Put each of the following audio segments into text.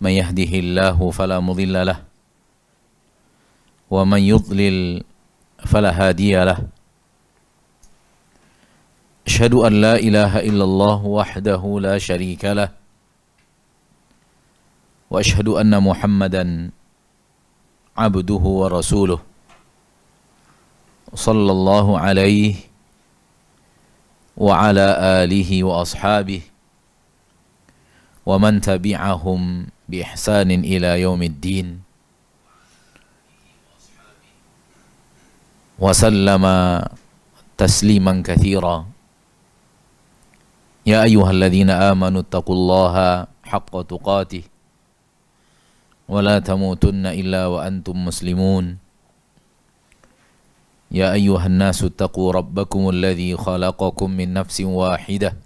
من يهده الله فلا مضل له ومن يضلل فلا هادي له أشهد أن لا إله إلا الله وحده لا شريك له وأشهد أن محمدا عبده ورسوله صلى الله عليه وعلى آله وأصحابه ومن تبعهم بإحسان إلى يوم الدين وسلم تسليما كثيرا يا أيها الذين آمنوا اتقوا الله حق تقاته ولا تموتن إلا وأنتم مسلمون يا أيها الناس اتقوا ربكم الذي خلقكم من نفس واحدة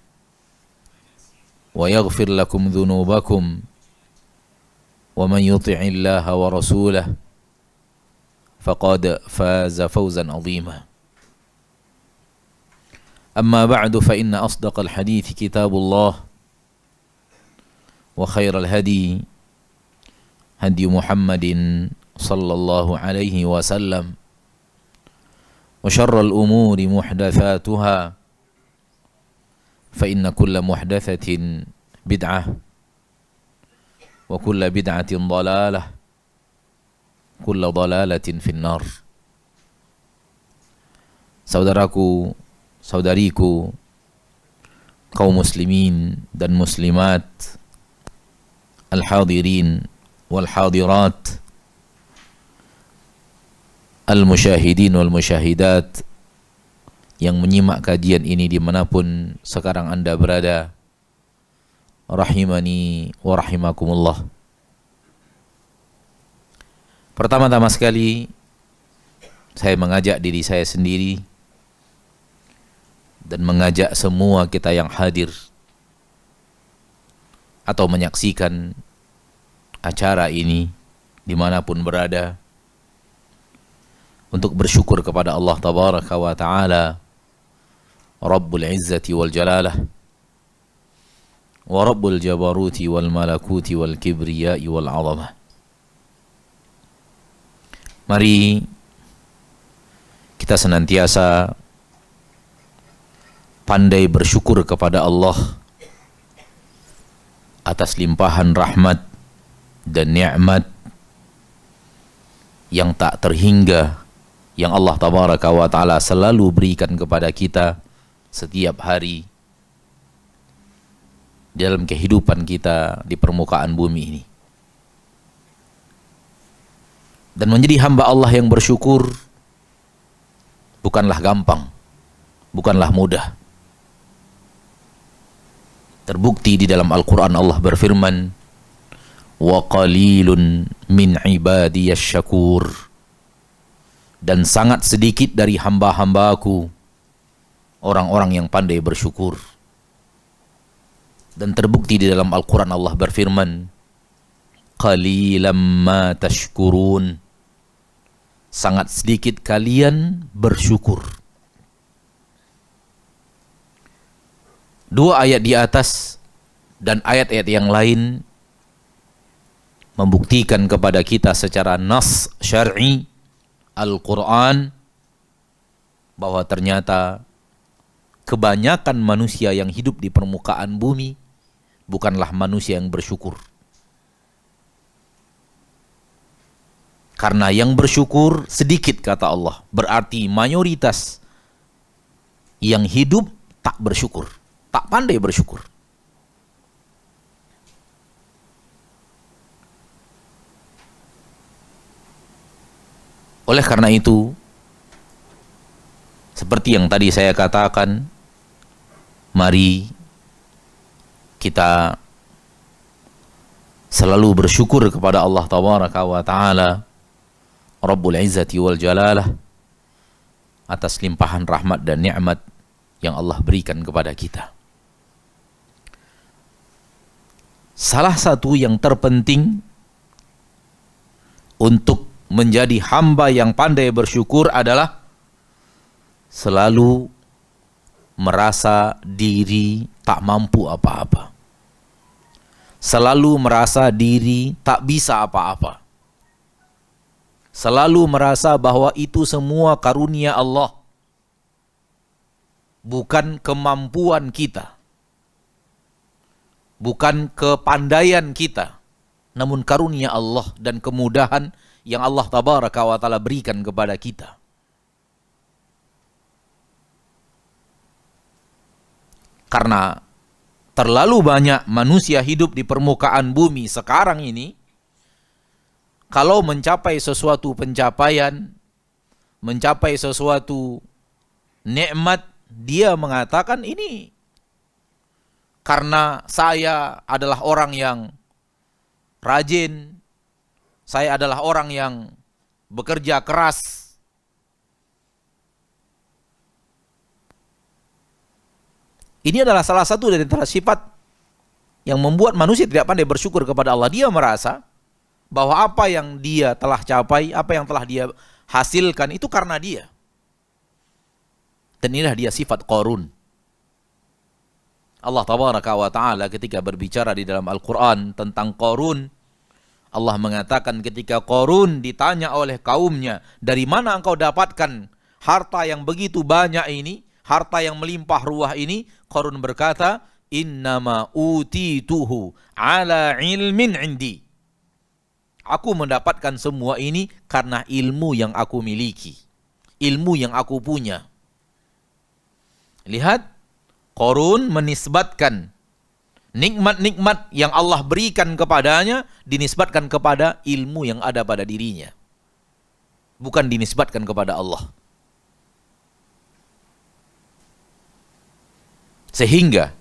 ويغفر لكم ذنوبكم ومن يطع الله ورسوله فقد فاز فوزا عظيما أما بعد فإن أصدق الحديث كتاب الله وخير الهدي هدي محمد صلى الله عليه وسلم وشر الأمور محدثاتها فإن كل محدثة بدعة وكل بدعة ضلالة كل ضلالة في النار Saudaraku, saudariku, kaum muslimin dan muslimat, al-hadirin wal-hadirat, al-musyahidin wal-musyahidat, yang menyimak kajian ini dimanapun sekarang anda berada rahimani wa rahimakumullah pertama-tama sekali saya mengajak diri saya sendiri dan mengajak semua kita yang hadir atau menyaksikan acara ini dimanapun berada untuk bersyukur kepada Allah Tabaraka wa Ta'ala Rabbul Izzati wal Jalalah wa Rabbul Jabaruti wal Malakuti wal Kibriyai wal Azamah Mari kita senantiasa pandai bersyukur kepada Allah atas limpahan rahmat dan nikmat yang tak terhingga yang Allah tabaraka wa taala selalu berikan kepada kita setiap hari dalam kehidupan kita di permukaan bumi ini. Dan menjadi hamba Allah yang bersyukur bukanlah gampang, bukanlah mudah. Terbukti di dalam Al-Quran Allah berfirman, وَقَلِيلٌ مِنْ عِبَادِيَ الشَّكُورِ Dan sangat sedikit dari hamba-hambaku orang-orang yang pandai bersyukur. Dan terbukti di dalam Al-Quran Allah berfirman, Qalilam ma tashkurun. Sangat sedikit kalian bersyukur. Dua ayat di atas dan ayat-ayat yang lain membuktikan kepada kita secara nas syar'i Al-Quran bahwa ternyata kebanyakan manusia yang hidup di permukaan bumi bukanlah manusia yang bersyukur. Karena yang bersyukur sedikit kata Allah, berarti mayoritas yang hidup tak bersyukur, tak pandai bersyukur. Oleh karena itu, seperti yang tadi saya katakan, Mari kita selalu bersyukur kepada Allah Tabaraka wa Ta'ala Rabbul Izzati wal Jalalah atas limpahan rahmat dan nikmat yang Allah berikan kepada kita. Salah satu yang terpenting untuk menjadi hamba yang pandai bersyukur adalah selalu merasa diri tak mampu apa-apa. Selalu merasa diri tak bisa apa-apa. Selalu merasa bahwa itu semua karunia Allah. Bukan kemampuan kita. Bukan kepandaian kita. Namun karunia Allah dan kemudahan yang Allah tabaraka wa ta'ala berikan kepada kita Karena terlalu banyak manusia hidup di permukaan bumi sekarang ini, kalau mencapai sesuatu pencapaian, mencapai sesuatu nikmat, dia mengatakan ini karena saya adalah orang yang rajin, saya adalah orang yang bekerja keras, Ini adalah salah satu dari antara sifat yang membuat manusia tidak pandai bersyukur kepada Allah. Dia merasa bahwa apa yang dia telah capai, apa yang telah dia hasilkan itu karena dia. Dan inilah dia sifat korun. Allah tabaraka wa ta'ala ketika berbicara di dalam Al-Quran tentang korun, Allah mengatakan ketika korun ditanya oleh kaumnya, dari mana engkau dapatkan harta yang begitu banyak ini? harta yang melimpah ruah ini, Korun berkata, "Innama utituhu ala ilmin indi." Aku mendapatkan semua ini karena ilmu yang aku miliki, ilmu yang aku punya. Lihat, Korun menisbatkan nikmat-nikmat yang Allah berikan kepadanya dinisbatkan kepada ilmu yang ada pada dirinya. Bukan dinisbatkan kepada Allah. Sehingga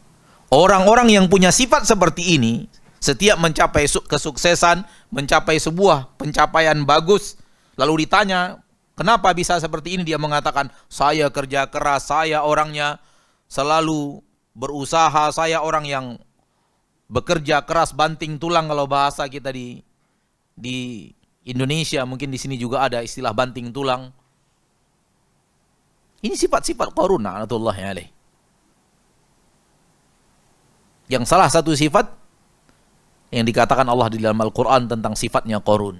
orang-orang yang punya sifat seperti ini, setiap mencapai kesuksesan, mencapai sebuah pencapaian bagus, lalu ditanya, kenapa bisa seperti ini? Dia mengatakan, saya kerja keras, saya orangnya selalu berusaha, saya orang yang bekerja keras banting tulang kalau bahasa kita di di Indonesia mungkin di sini juga ada istilah banting tulang. Ini sifat-sifat koruna, -sifat, Allah ya alaih. Yang salah satu sifat yang dikatakan Allah di dalam Al-Quran tentang sifatnya korun.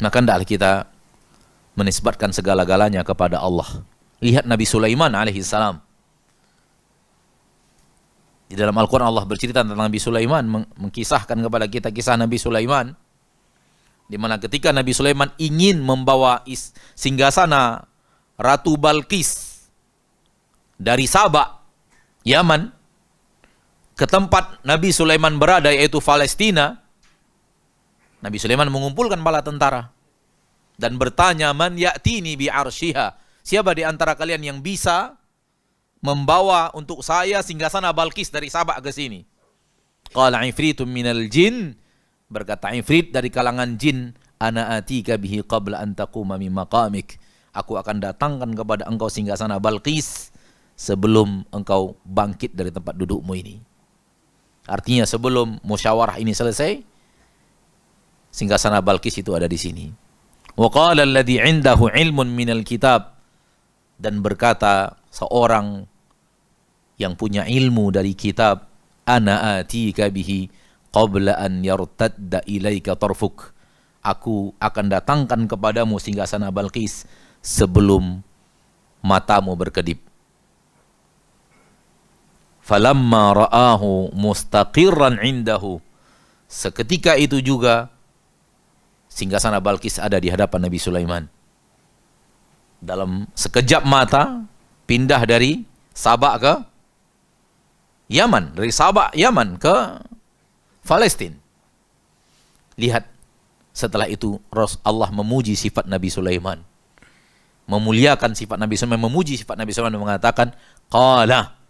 Maka hendaklah kita menisbatkan segala-galanya kepada Allah. Lihat Nabi Sulaiman alaihissalam. Di dalam Al-Quran Allah bercerita tentang Nabi Sulaiman, mengkisahkan kepada kita kisah Nabi Sulaiman. Di mana ketika Nabi Sulaiman ingin membawa singgasana Ratu Balkis dari Sabak Yaman, ke tempat Nabi Sulaiman berada yaitu Palestina, Nabi Sulaiman mengumpulkan bala tentara dan bertanya man ya'tini bi arsyiha. Siapa di antara kalian yang bisa membawa untuk saya sana Balkis dari Sabak ke sini? Qala ifritun minal jin berkata ifrit dari kalangan jin ana atika bihi qabla an taquma min Aku akan datangkan kepada engkau singgasana Balqis sebelum engkau bangkit dari tempat dudukmu ini. Artinya sebelum musyawarah ini selesai, singgasana Balkis itu ada di sini. Wa alladhi 'indahu 'ilmun minal kitab dan berkata seorang yang punya ilmu dari kitab ana atika bihi qabla an yartadda ilaika tarfuk aku akan datangkan kepadamu singgasana Balkis sebelum matamu berkedip falamma ra'ahu mustaqirran indahu seketika itu juga singgasana Balkis ada di hadapan Nabi Sulaiman dalam sekejap mata pindah dari Sabak ke Yaman dari Sabak Yaman ke Palestina lihat setelah itu Allah memuji sifat Nabi Sulaiman memuliakan sifat Nabi Sulaiman memuji sifat Nabi Sulaiman dan mengatakan qala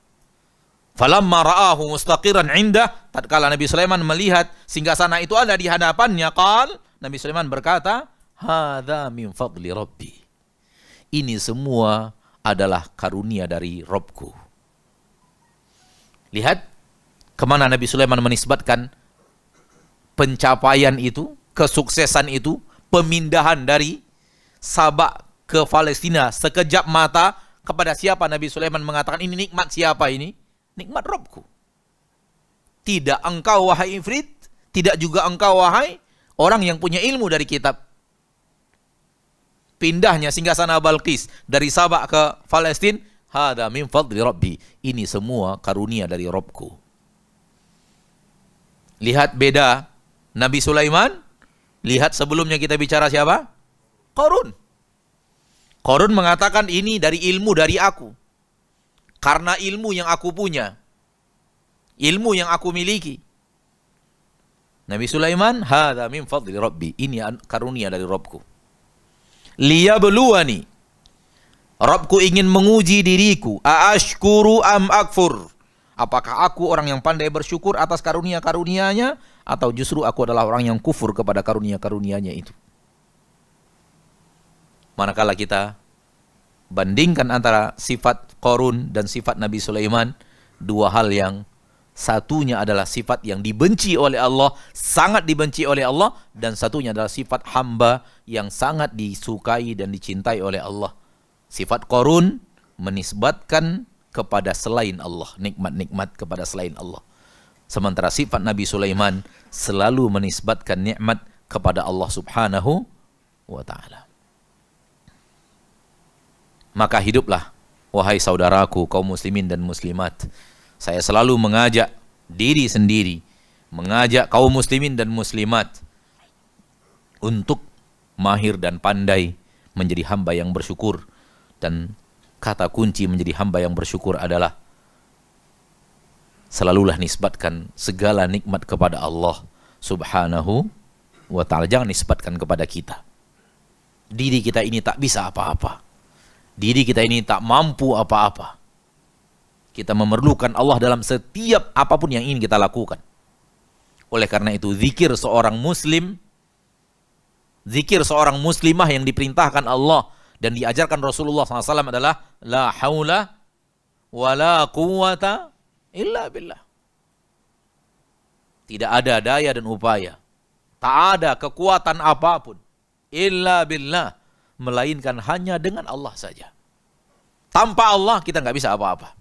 Falamma ra'ahu mustaqiran indah tatkala Nabi Sulaiman melihat singgasana itu ada di hadapannya kal, Nabi Sulaiman berkata Hada min fadli rabbi ini semua adalah karunia dari Robku. Lihat kemana Nabi Sulaiman menisbatkan pencapaian itu, kesuksesan itu, pemindahan dari Sabak ke Palestina sekejap mata kepada siapa Nabi Sulaiman mengatakan ini nikmat siapa ini? nikmat Robku. Tidak engkau wahai Ifrit, tidak juga engkau wahai orang yang punya ilmu dari kitab. Pindahnya sana Balkis dari Sabak ke Palestina, hada min fadli Robbi. Ini semua karunia dari Robku. Lihat beda Nabi Sulaiman, lihat sebelumnya kita bicara siapa? Korun. Korun mengatakan ini dari ilmu dari aku. Karena ilmu yang aku punya. Ilmu yang aku miliki. Nabi Sulaiman, "Hadza min fadli Rabbi." Ini karunia dari Rabbku. Liyabluwani. Rabbku ingin menguji diriku. Aashkuru am akfur. Apakah aku orang yang pandai bersyukur atas karunia-karunianya atau justru aku adalah orang yang kufur kepada karunia-karunianya itu? Manakala kita bandingkan antara sifat Korun dan sifat Nabi Sulaiman, dua hal yang satunya adalah sifat yang dibenci oleh Allah, sangat dibenci oleh Allah, dan satunya adalah sifat hamba yang sangat disukai dan dicintai oleh Allah. Sifat korun menisbatkan kepada selain Allah, nikmat-nikmat kepada selain Allah. Sementara sifat Nabi Sulaiman selalu menisbatkan nikmat kepada Allah Subhanahu wa taala maka hiduplah wahai saudaraku kaum muslimin dan muslimat. Saya selalu mengajak diri sendiri, mengajak kaum muslimin dan muslimat untuk mahir dan pandai menjadi hamba yang bersyukur dan kata kunci menjadi hamba yang bersyukur adalah selalulah nisbatkan segala nikmat kepada Allah Subhanahu wa taala. Jangan nisbatkan kepada kita. Diri kita ini tak bisa apa-apa diri kita ini tak mampu apa-apa. Kita memerlukan Allah dalam setiap apapun yang ingin kita lakukan. Oleh karena itu, zikir seorang muslim, zikir seorang muslimah yang diperintahkan Allah dan diajarkan Rasulullah SAW adalah La haula wa la quwata illa billah. Tidak ada daya dan upaya. Tak ada kekuatan apapun. Illa billah melainkan hanya dengan Allah saja. Tanpa Allah kita nggak bisa apa-apa.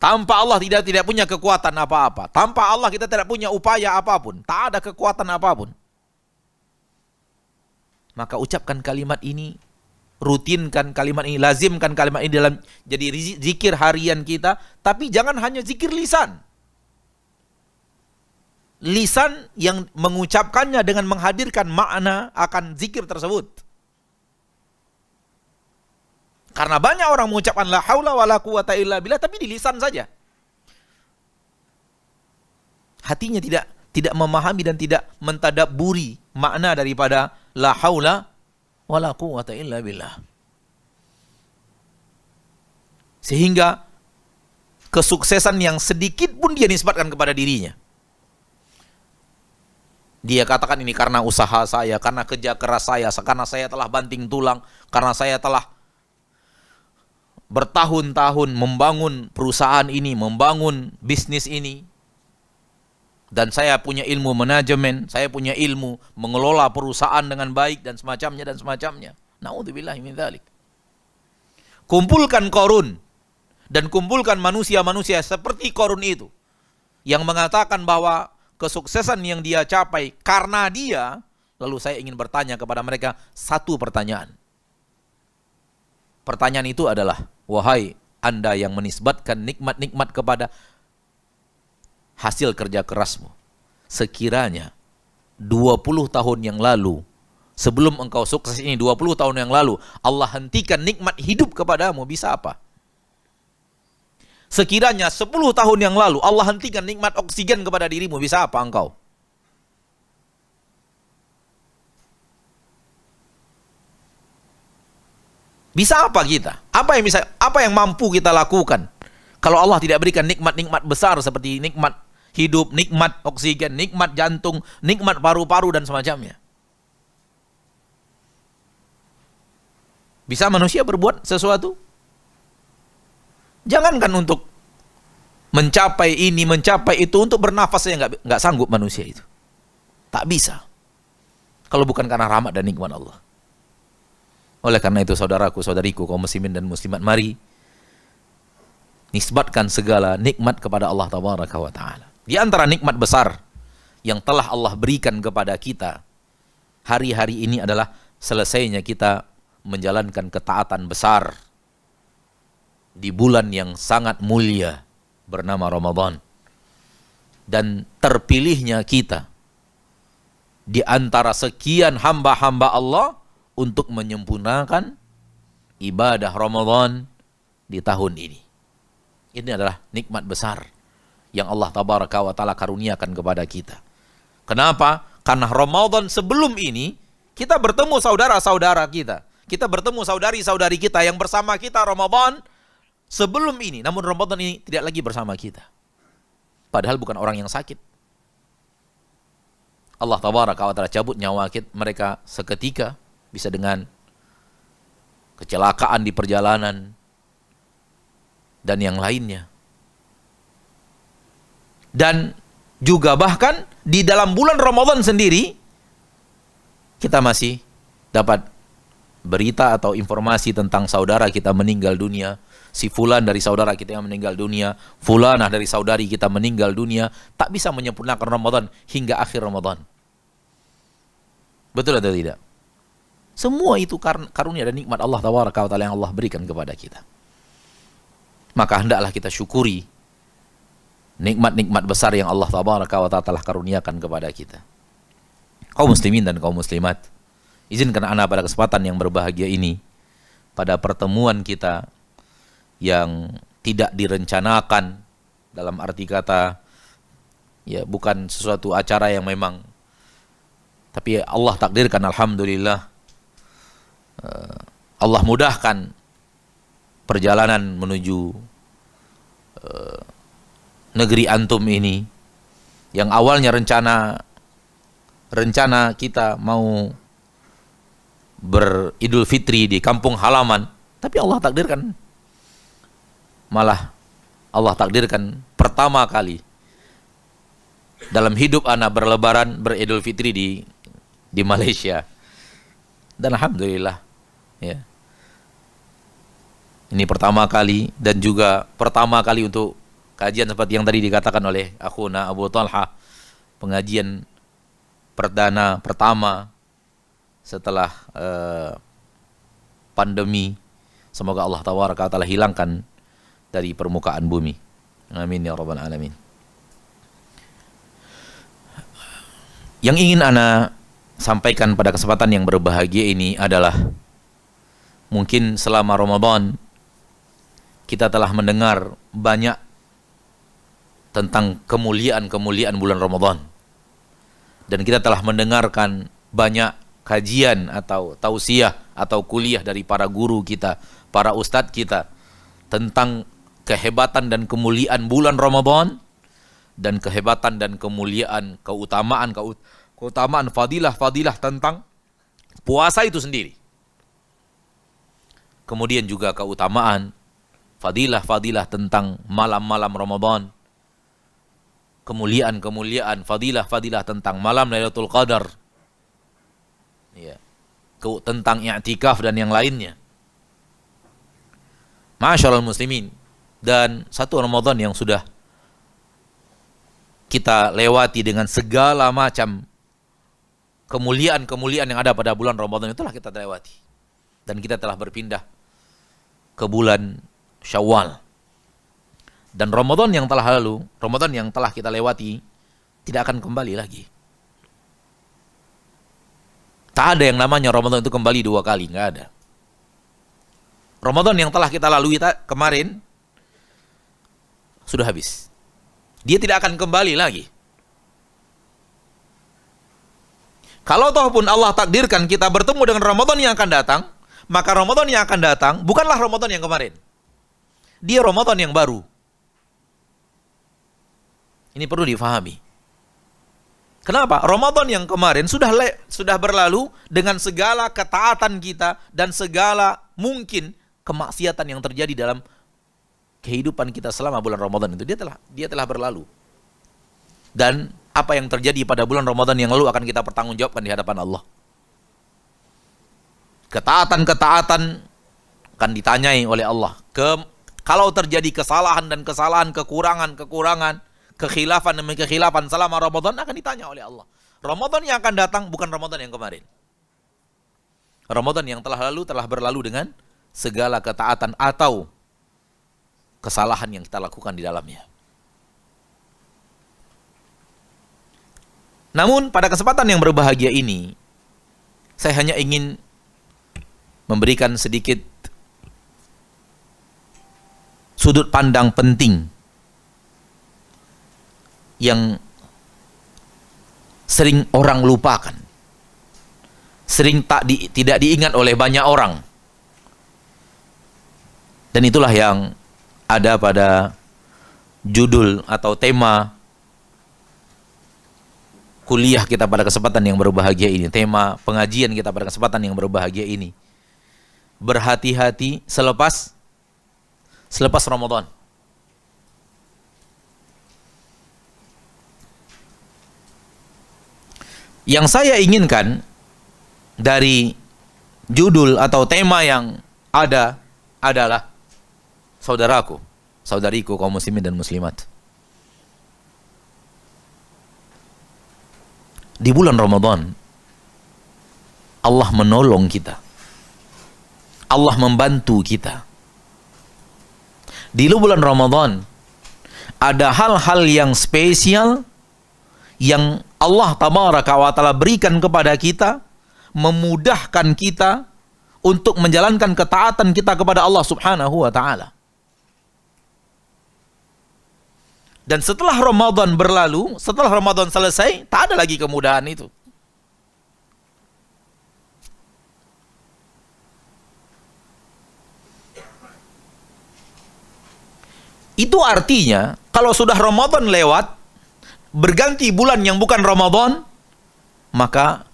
Tanpa Allah tidak tidak punya kekuatan apa-apa. Tanpa Allah kita tidak punya upaya apapun. Tak ada kekuatan apapun. Maka ucapkan kalimat ini, rutinkan kalimat ini, lazimkan kalimat ini dalam jadi zikir harian kita, tapi jangan hanya zikir lisan. Lisan yang mengucapkannya dengan menghadirkan makna akan zikir tersebut. Karena banyak orang mengucapkan la haula wala quwata illa billah tapi di lisan saja. Hatinya tidak tidak memahami dan tidak mentadaburi makna daripada la haula wala quwata illa billah. Sehingga kesuksesan yang sedikit pun dia nisbatkan kepada dirinya. Dia katakan ini karena usaha saya, karena kerja keras saya, karena saya telah banting tulang, karena saya telah bertahun-tahun membangun perusahaan ini, membangun bisnis ini, dan saya punya ilmu manajemen, saya punya ilmu mengelola perusahaan dengan baik dan semacamnya dan semacamnya. Nauzubillah min dzalik. Kumpulkan korun dan kumpulkan manusia-manusia seperti korun itu yang mengatakan bahwa kesuksesan yang dia capai karena dia lalu saya ingin bertanya kepada mereka satu pertanyaan. Pertanyaan itu adalah Wahai Anda yang menisbatkan nikmat-nikmat kepada hasil kerja kerasmu. Sekiranya 20 tahun yang lalu, sebelum engkau sukses ini 20 tahun yang lalu, Allah hentikan nikmat hidup kepadamu, bisa apa? Sekiranya 10 tahun yang lalu Allah hentikan nikmat oksigen kepada dirimu, bisa apa engkau? Bisa apa kita? Apa yang bisa apa yang mampu kita lakukan? Kalau Allah tidak berikan nikmat-nikmat besar seperti nikmat hidup, nikmat oksigen, nikmat jantung, nikmat paru-paru dan semacamnya. Bisa manusia berbuat sesuatu? Jangankan untuk mencapai ini, mencapai itu, untuk bernafas saja nggak nggak sanggup manusia itu. Tak bisa. Kalau bukan karena rahmat dan nikmat Allah. Oleh karena itu saudaraku, saudariku, kaum muslimin dan muslimat, mari nisbatkan segala nikmat kepada Allah Tabaraka wa taala. Di antara nikmat besar yang telah Allah berikan kepada kita hari-hari ini adalah selesainya kita menjalankan ketaatan besar di bulan yang sangat mulia bernama Ramadan dan terpilihnya kita di antara sekian hamba-hamba Allah untuk menyempurnakan ibadah Ramadan di tahun ini. Ini adalah nikmat besar yang Allah tabaraka wa taala karuniakan kepada kita. Kenapa? Karena Ramadan sebelum ini kita bertemu saudara-saudara kita. Kita bertemu saudari-saudari kita yang bersama kita Ramadan sebelum ini. Namun Ramadan ini tidak lagi bersama kita. Padahal bukan orang yang sakit. Allah tabaraka wa taala cabut nyawa kita mereka seketika bisa dengan kecelakaan di perjalanan dan yang lainnya. Dan juga bahkan di dalam bulan Ramadan sendiri kita masih dapat berita atau informasi tentang saudara kita meninggal dunia, si fulan dari saudara kita yang meninggal dunia, fulanah dari saudari kita meninggal dunia, tak bisa menyempurnakan Ramadan hingga akhir Ramadan. Betul atau tidak? Semua itu karunia dan nikmat Allah tabaraka wa taala yang Allah berikan kepada kita. Maka hendaklah kita syukuri nikmat-nikmat besar yang Allah tabaraka wa taala telah karuniakan kepada kita. Kaum muslimin dan kaum muslimat, izinkan anak pada kesempatan yang berbahagia ini pada pertemuan kita yang tidak direncanakan dalam arti kata ya bukan sesuatu acara yang memang tapi Allah takdirkan alhamdulillah Eh, Allah mudahkan perjalanan menuju eh, negeri antum ini yang awalnya rencana rencana kita mau beridul fitri di kampung halaman tapi Allah takdirkan malah Allah takdirkan pertama kali dalam hidup anak berlebaran beridul fitri di di Malaysia dan alhamdulillah ya. Ini pertama kali dan juga pertama kali untuk kajian seperti yang tadi dikatakan oleh Akhuna Abu Talha pengajian perdana pertama setelah eh, pandemi semoga Allah tabaraka katalah hilangkan dari permukaan bumi. Amin ya rabbal alamin. Yang ingin ana sampaikan pada kesempatan yang berbahagia ini adalah Mungkin selama Ramadan kita telah mendengar banyak tentang kemuliaan-kemuliaan bulan Ramadan. Dan kita telah mendengarkan banyak kajian atau tausiah atau kuliah dari para guru kita, para ustadz kita tentang kehebatan dan kemuliaan bulan Ramadan dan kehebatan dan kemuliaan keutamaan keutamaan fadilah-fadilah tentang puasa itu sendiri kemudian juga keutamaan, fadilah-fadilah tentang malam-malam Ramadan, kemuliaan-kemuliaan, fadilah-fadilah tentang malam Lailatul Qadar, ya. tentang i'tikaf dan yang lainnya. Allah muslimin, dan satu Ramadan yang sudah kita lewati dengan segala macam kemuliaan-kemuliaan yang ada pada bulan Ramadan itulah kita lewati. Dan kita telah berpindah ke bulan Syawal. Dan Ramadan yang telah lalu, Ramadan yang telah kita lewati, tidak akan kembali lagi. Tak ada yang namanya Ramadan itu kembali dua kali, nggak ada. Ramadan yang telah kita lalui kemarin sudah habis. Dia tidak akan kembali lagi. Kalau toh pun Allah takdirkan kita bertemu dengan Ramadan yang akan datang, maka Ramadan yang akan datang bukanlah Ramadan yang kemarin. Dia Ramadan yang baru. Ini perlu difahami. Kenapa? Ramadan yang kemarin sudah le, sudah berlalu dengan segala ketaatan kita dan segala mungkin kemaksiatan yang terjadi dalam kehidupan kita selama bulan Ramadan itu dia telah dia telah berlalu. Dan apa yang terjadi pada bulan Ramadan yang lalu akan kita pertanggungjawabkan di hadapan Allah. Ketaatan-ketaatan akan ditanyai oleh Allah. Ke, kalau terjadi kesalahan dan kesalahan, kekurangan, kekurangan, kekhilafan demi kekhilafan selama Ramadan akan ditanya oleh Allah. Ramadan yang akan datang bukan Ramadan yang kemarin. Ramadan yang telah lalu telah berlalu dengan segala ketaatan atau kesalahan yang kita lakukan di dalamnya. Namun pada kesempatan yang berbahagia ini, saya hanya ingin memberikan sedikit sudut pandang penting yang sering orang lupakan. Sering tak di, tidak diingat oleh banyak orang. Dan itulah yang ada pada judul atau tema kuliah kita pada kesempatan yang berbahagia ini, tema pengajian kita pada kesempatan yang berbahagia ini berhati-hati selepas selepas Ramadan. Yang saya inginkan dari judul atau tema yang ada adalah saudaraku, saudariku kaum muslimin dan muslimat. Di bulan Ramadan Allah menolong kita Allah membantu kita. Di bulan Ramadan ada hal-hal yang spesial yang Allah tabaraka wa taala berikan kepada kita memudahkan kita untuk menjalankan ketaatan kita kepada Allah Subhanahu wa taala. Dan setelah Ramadan berlalu, setelah Ramadan selesai, tak ada lagi kemudahan itu. Itu artinya kalau sudah Ramadan lewat berganti bulan yang bukan Ramadan maka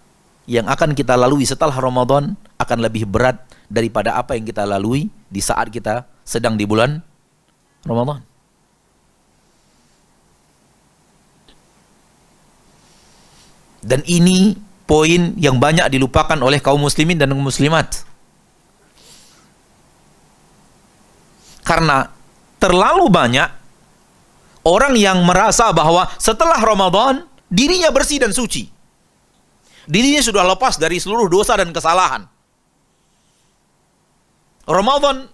yang akan kita lalui setelah Ramadan akan lebih berat daripada apa yang kita lalui di saat kita sedang di bulan Ramadan. Dan ini poin yang banyak dilupakan oleh kaum muslimin dan muslimat. Karena terlalu banyak orang yang merasa bahwa setelah Ramadan dirinya bersih dan suci. Dirinya sudah lepas dari seluruh dosa dan kesalahan. Ramadan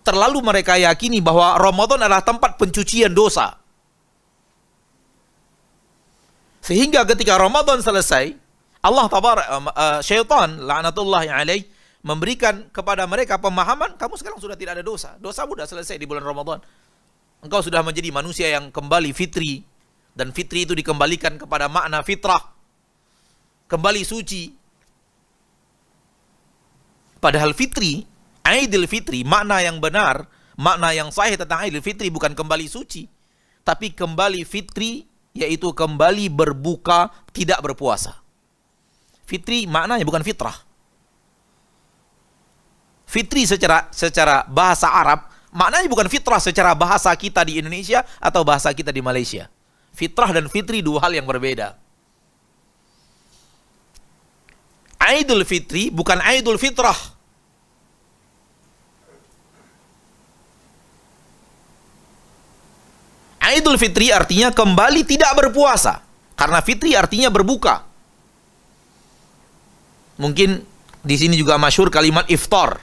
terlalu mereka yakini bahwa Ramadan adalah tempat pencucian dosa. Sehingga ketika Ramadan selesai, Allah tabar uh, eh, eh, syaitan la'natullah alaih memberikan kepada mereka pemahaman kamu sekarang sudah tidak ada dosa. Dosa sudah selesai di bulan Ramadan. Engkau sudah menjadi manusia yang kembali fitri dan fitri itu dikembalikan kepada makna fitrah. Kembali suci. Padahal fitri, Aidil Fitri, makna yang benar, makna yang sahih tentang Aidil Fitri bukan kembali suci, tapi kembali fitri yaitu kembali berbuka tidak berpuasa. Fitri maknanya bukan fitrah. Fitri secara secara bahasa Arab maknanya bukan fitrah secara bahasa kita di Indonesia atau bahasa kita di Malaysia. Fitrah dan fitri dua hal yang berbeda. Aidul Fitri bukan Aidul Fitrah. Aidul Fitri artinya kembali tidak berpuasa. Karena fitri artinya berbuka. Mungkin di sini juga masyur kalimat iftar.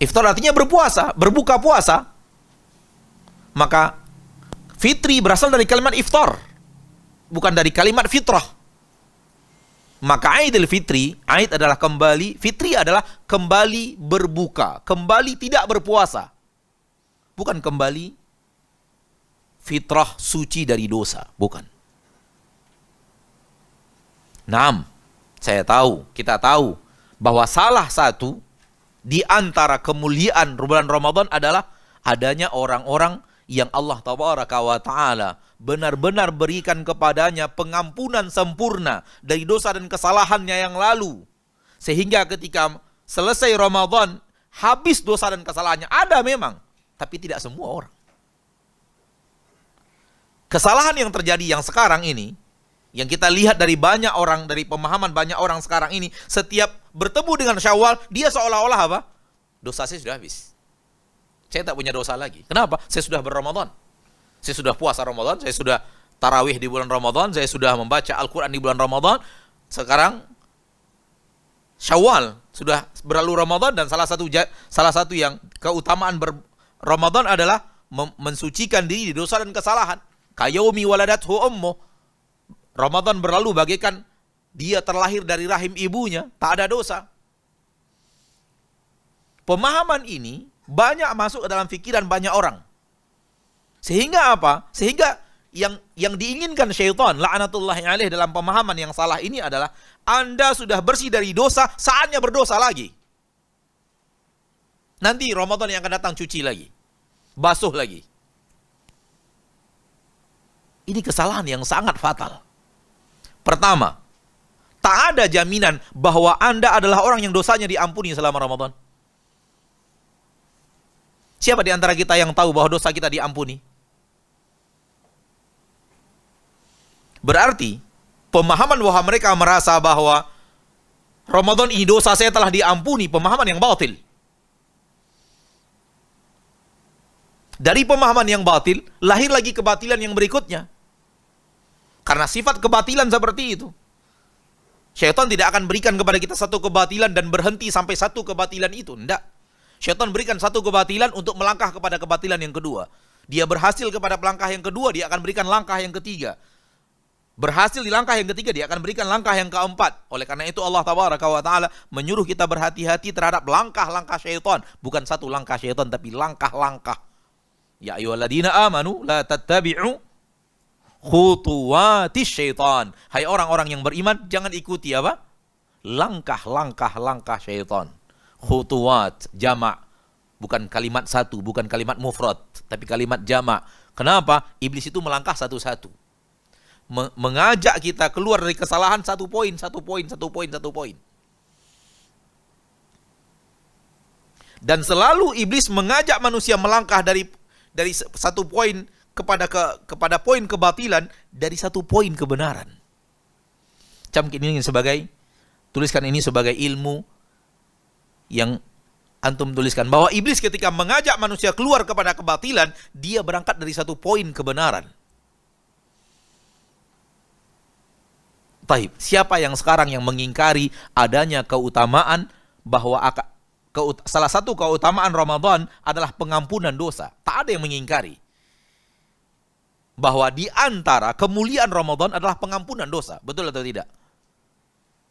Iftar artinya berpuasa, berbuka puasa. Maka fitri berasal dari kalimat iftar. Bukan dari kalimat fitrah. Maka Aidil Fitri, Aid adalah kembali, Fitri adalah kembali berbuka, kembali tidak berpuasa. Bukan kembali fitrah suci dari dosa, bukan. Nam, saya tahu, kita tahu bahwa salah satu di antara kemuliaan bulan Ramadan adalah adanya orang-orang yang Allah tabaraka wa taala benar-benar berikan kepadanya pengampunan sempurna dari dosa dan kesalahannya yang lalu. Sehingga ketika selesai Ramadan, habis dosa dan kesalahannya ada memang, tapi tidak semua orang. Kesalahan yang terjadi yang sekarang ini yang kita lihat dari banyak orang, dari pemahaman banyak orang sekarang ini, setiap bertemu dengan Syawal, dia seolah-olah apa? Dosa saya sudah habis. Saya tak punya dosa lagi. Kenapa? Saya sudah berramadan. Saya sudah puasa Ramadan, saya sudah tarawih di bulan Ramadan, saya sudah membaca Al-Quran di bulan Ramadan. Sekarang Syawal sudah berlalu Ramadan dan salah satu salah satu yang keutamaan ber Ramadan adalah mensucikan diri di dosa dan kesalahan. Kayomi waladat ummu. Ramadan berlalu bagaikan dia terlahir dari rahim ibunya, tak ada dosa. Pemahaman ini banyak masuk ke dalam pikiran banyak orang. Sehingga apa? Sehingga yang yang diinginkan syaitan yang alih dalam pemahaman yang salah ini adalah Anda sudah bersih dari dosa, saatnya berdosa lagi. Nanti Ramadan yang akan datang cuci lagi. Basuh lagi. Ini kesalahan yang sangat fatal. Pertama, tak ada jaminan bahwa Anda adalah orang yang dosanya diampuni selama Ramadan. Siapa di antara kita yang tahu bahwa dosa kita diampuni? Berarti, pemahaman bahwa mereka merasa bahwa Ramadan ini dosa saya telah diampuni, pemahaman yang batil. Dari pemahaman yang batil, lahir lagi kebatilan yang berikutnya. Karena sifat kebatilan seperti itu. Syaitan tidak akan berikan kepada kita satu kebatilan dan berhenti sampai satu kebatilan itu. Tidak. Syaitan berikan satu kebatilan untuk melangkah kepada kebatilan yang kedua. Dia berhasil kepada pelangkah yang kedua, dia akan berikan langkah yang ketiga. Berhasil di langkah yang ketiga, dia akan berikan langkah yang keempat. Oleh karena itu Allah Ta'ala menyuruh kita berhati-hati terhadap langkah-langkah syaitan. Bukan satu langkah syaitan, tapi langkah-langkah. Ya ayyuhalladzina amanu la tattabi'u khutuwati syaitan. Hai orang-orang yang beriman, jangan ikuti apa? Langkah-langkah-langkah syaitan. Khutuwat, jamak. Bukan kalimat satu, bukan kalimat mufrad, tapi kalimat jamak. Kenapa? Iblis itu melangkah satu-satu. Mengajak kita keluar dari kesalahan satu poin, satu poin, satu poin, satu poin. Dan selalu iblis mengajak manusia melangkah dari dari satu poin kepada ke, kepada poin kebatilan dari satu poin kebenaran. Camkin ini sebagai tuliskan ini sebagai ilmu yang antum tuliskan bahwa iblis ketika mengajak manusia keluar kepada kebatilan, dia berangkat dari satu poin kebenaran. Taib, siapa yang sekarang yang mengingkari adanya keutamaan bahwa salah satu keutamaan Ramadan adalah pengampunan dosa. Tak ada yang mengingkari bahwa di antara kemuliaan Ramadan adalah pengampunan dosa. Betul atau tidak?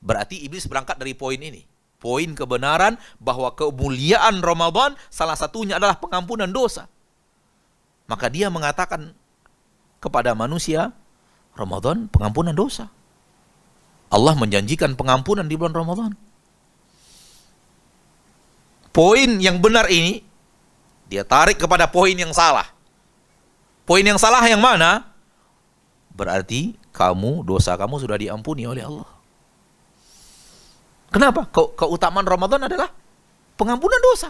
Berarti iblis berangkat dari poin ini. Poin kebenaran bahwa kemuliaan Ramadan salah satunya adalah pengampunan dosa. Maka dia mengatakan kepada manusia, Ramadan pengampunan dosa. Allah menjanjikan pengampunan di bulan Ramadan. Poin yang benar ini dia tarik kepada poin yang salah. Poin yang salah yang mana? Berarti kamu dosa kamu sudah diampuni oleh Allah. Kenapa? Ke keutamaan Ramadan adalah pengampunan dosa.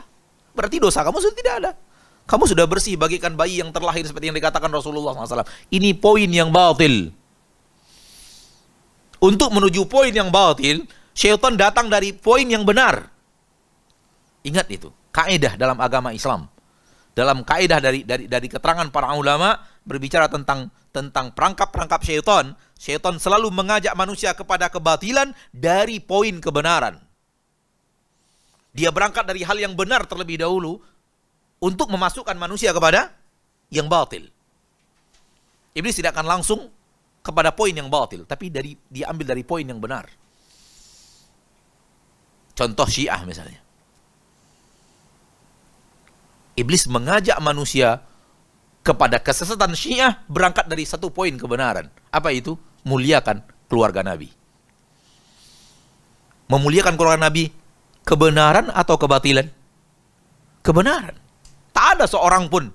Berarti dosa kamu sudah tidak ada. Kamu sudah bersih bagikan bayi yang terlahir seperti yang dikatakan Rasulullah SAW. Ini poin yang batil. Untuk menuju poin yang batil, syaitan datang dari poin yang benar. Ingat itu, kaedah dalam agama Islam dalam kaidah dari dari dari keterangan para ulama berbicara tentang tentang perangkap-perangkap syaitan, syaitan selalu mengajak manusia kepada kebatilan dari poin kebenaran. Dia berangkat dari hal yang benar terlebih dahulu untuk memasukkan manusia kepada yang batil. Iblis tidak akan langsung kepada poin yang batil, tapi dari diambil dari poin yang benar. Contoh Syiah misalnya. Iblis mengajak manusia kepada kesesatan Syiah berangkat dari satu poin kebenaran. Apa itu? Muliakan keluarga Nabi. Memuliakan keluarga Nabi, kebenaran atau kebatilan? Kebenaran. Tak ada seorang pun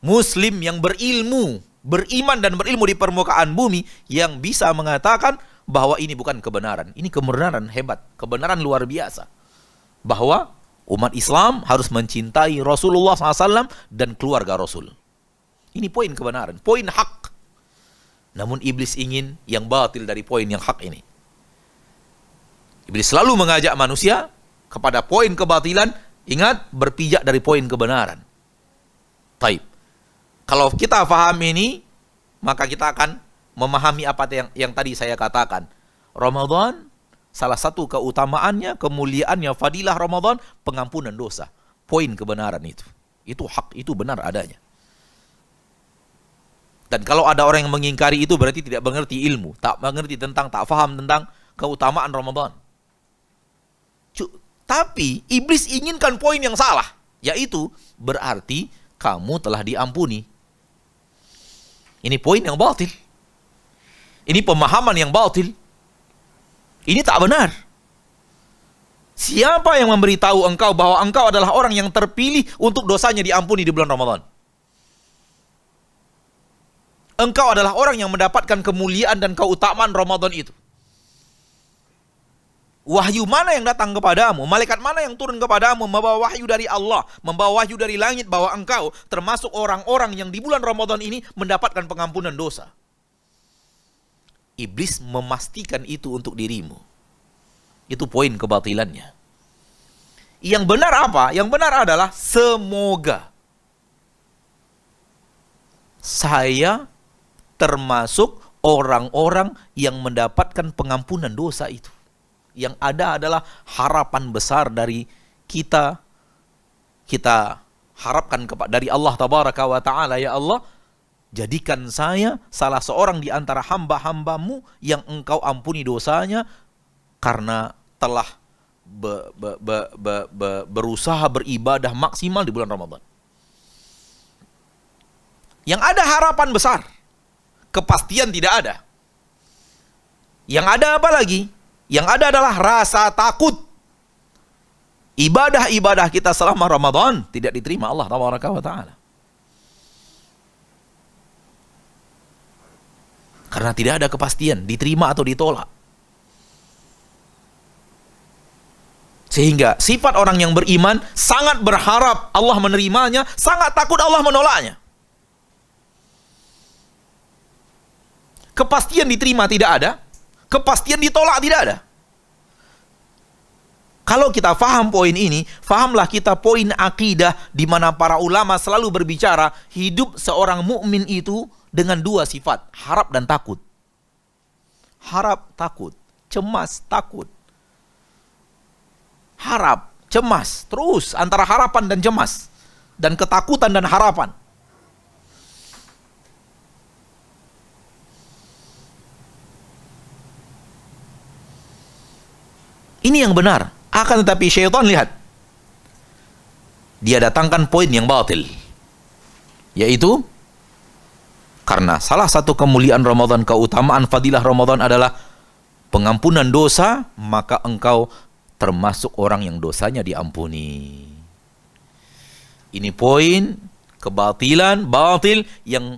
muslim yang berilmu, beriman dan berilmu di permukaan bumi yang bisa mengatakan bahwa ini bukan kebenaran. Ini kebenaran hebat, kebenaran luar biasa. Bahwa Umat Islam harus mencintai Rasulullah SAW dan keluarga Rasul. Ini poin kebenaran, poin hak. Namun iblis ingin yang batil dari poin yang hak ini. Iblis selalu mengajak manusia kepada poin kebatilan, ingat berpijak dari poin kebenaran. Taib. Kalau kita paham ini, maka kita akan memahami apa yang yang tadi saya katakan. Ramadan Salah satu keutamaannya, kemuliaannya, fadilah Ramadan, pengampunan dosa. Poin kebenaran itu. Itu hak, itu benar adanya. Dan kalau ada orang yang mengingkari itu berarti tidak mengerti ilmu, tak mengerti tentang, tak faham tentang keutamaan Ramadan. Cuk, tapi iblis inginkan poin yang salah, yaitu berarti kamu telah diampuni. Ini poin yang batil. Ini pemahaman yang batil. Ini tak benar. Siapa yang memberitahu engkau bahwa engkau adalah orang yang terpilih untuk dosanya diampuni di bulan Ramadan? Engkau adalah orang yang mendapatkan kemuliaan dan keutamaan Ramadan itu. Wahyu mana yang datang kepadamu? Malaikat mana yang turun kepadamu? Membawa wahyu dari Allah, membawa wahyu dari langit bahwa engkau termasuk orang-orang yang di bulan Ramadan ini mendapatkan pengampunan dosa iblis memastikan itu untuk dirimu. Itu poin kebatilannya. Yang benar apa? Yang benar adalah semoga saya termasuk orang-orang yang mendapatkan pengampunan dosa itu. Yang ada adalah harapan besar dari kita kita harapkan kepada dari Allah taala ya Allah Jadikan saya salah seorang di antara hamba-hambamu yang engkau ampuni dosanya karena telah be, be, be, be, be, berusaha beribadah maksimal di bulan Ramadan. Yang ada harapan besar, kepastian tidak ada. Yang ada apa lagi? Yang ada adalah rasa takut. Ibadah-ibadah kita selama Ramadan tidak diterima Allah Taala. Karena tidak ada kepastian diterima atau ditolak. Sehingga sifat orang yang beriman sangat berharap Allah menerimanya, sangat takut Allah menolaknya. Kepastian diterima tidak ada, kepastian ditolak tidak ada. Kalau kita faham poin ini, fahamlah kita poin akidah di mana para ulama selalu berbicara hidup seorang mukmin itu dengan dua sifat, harap dan takut. Harap, takut. Cemas, takut. Harap, cemas, terus antara harapan dan cemas. Dan ketakutan dan harapan. Ini yang benar. Akan tetapi syaitan lihat. Dia datangkan poin yang batil. Yaitu karena salah satu kemuliaan Ramadan, keutamaan fadilah Ramadan adalah pengampunan dosa, maka engkau termasuk orang yang dosanya diampuni. Ini poin kebatilan, batil yang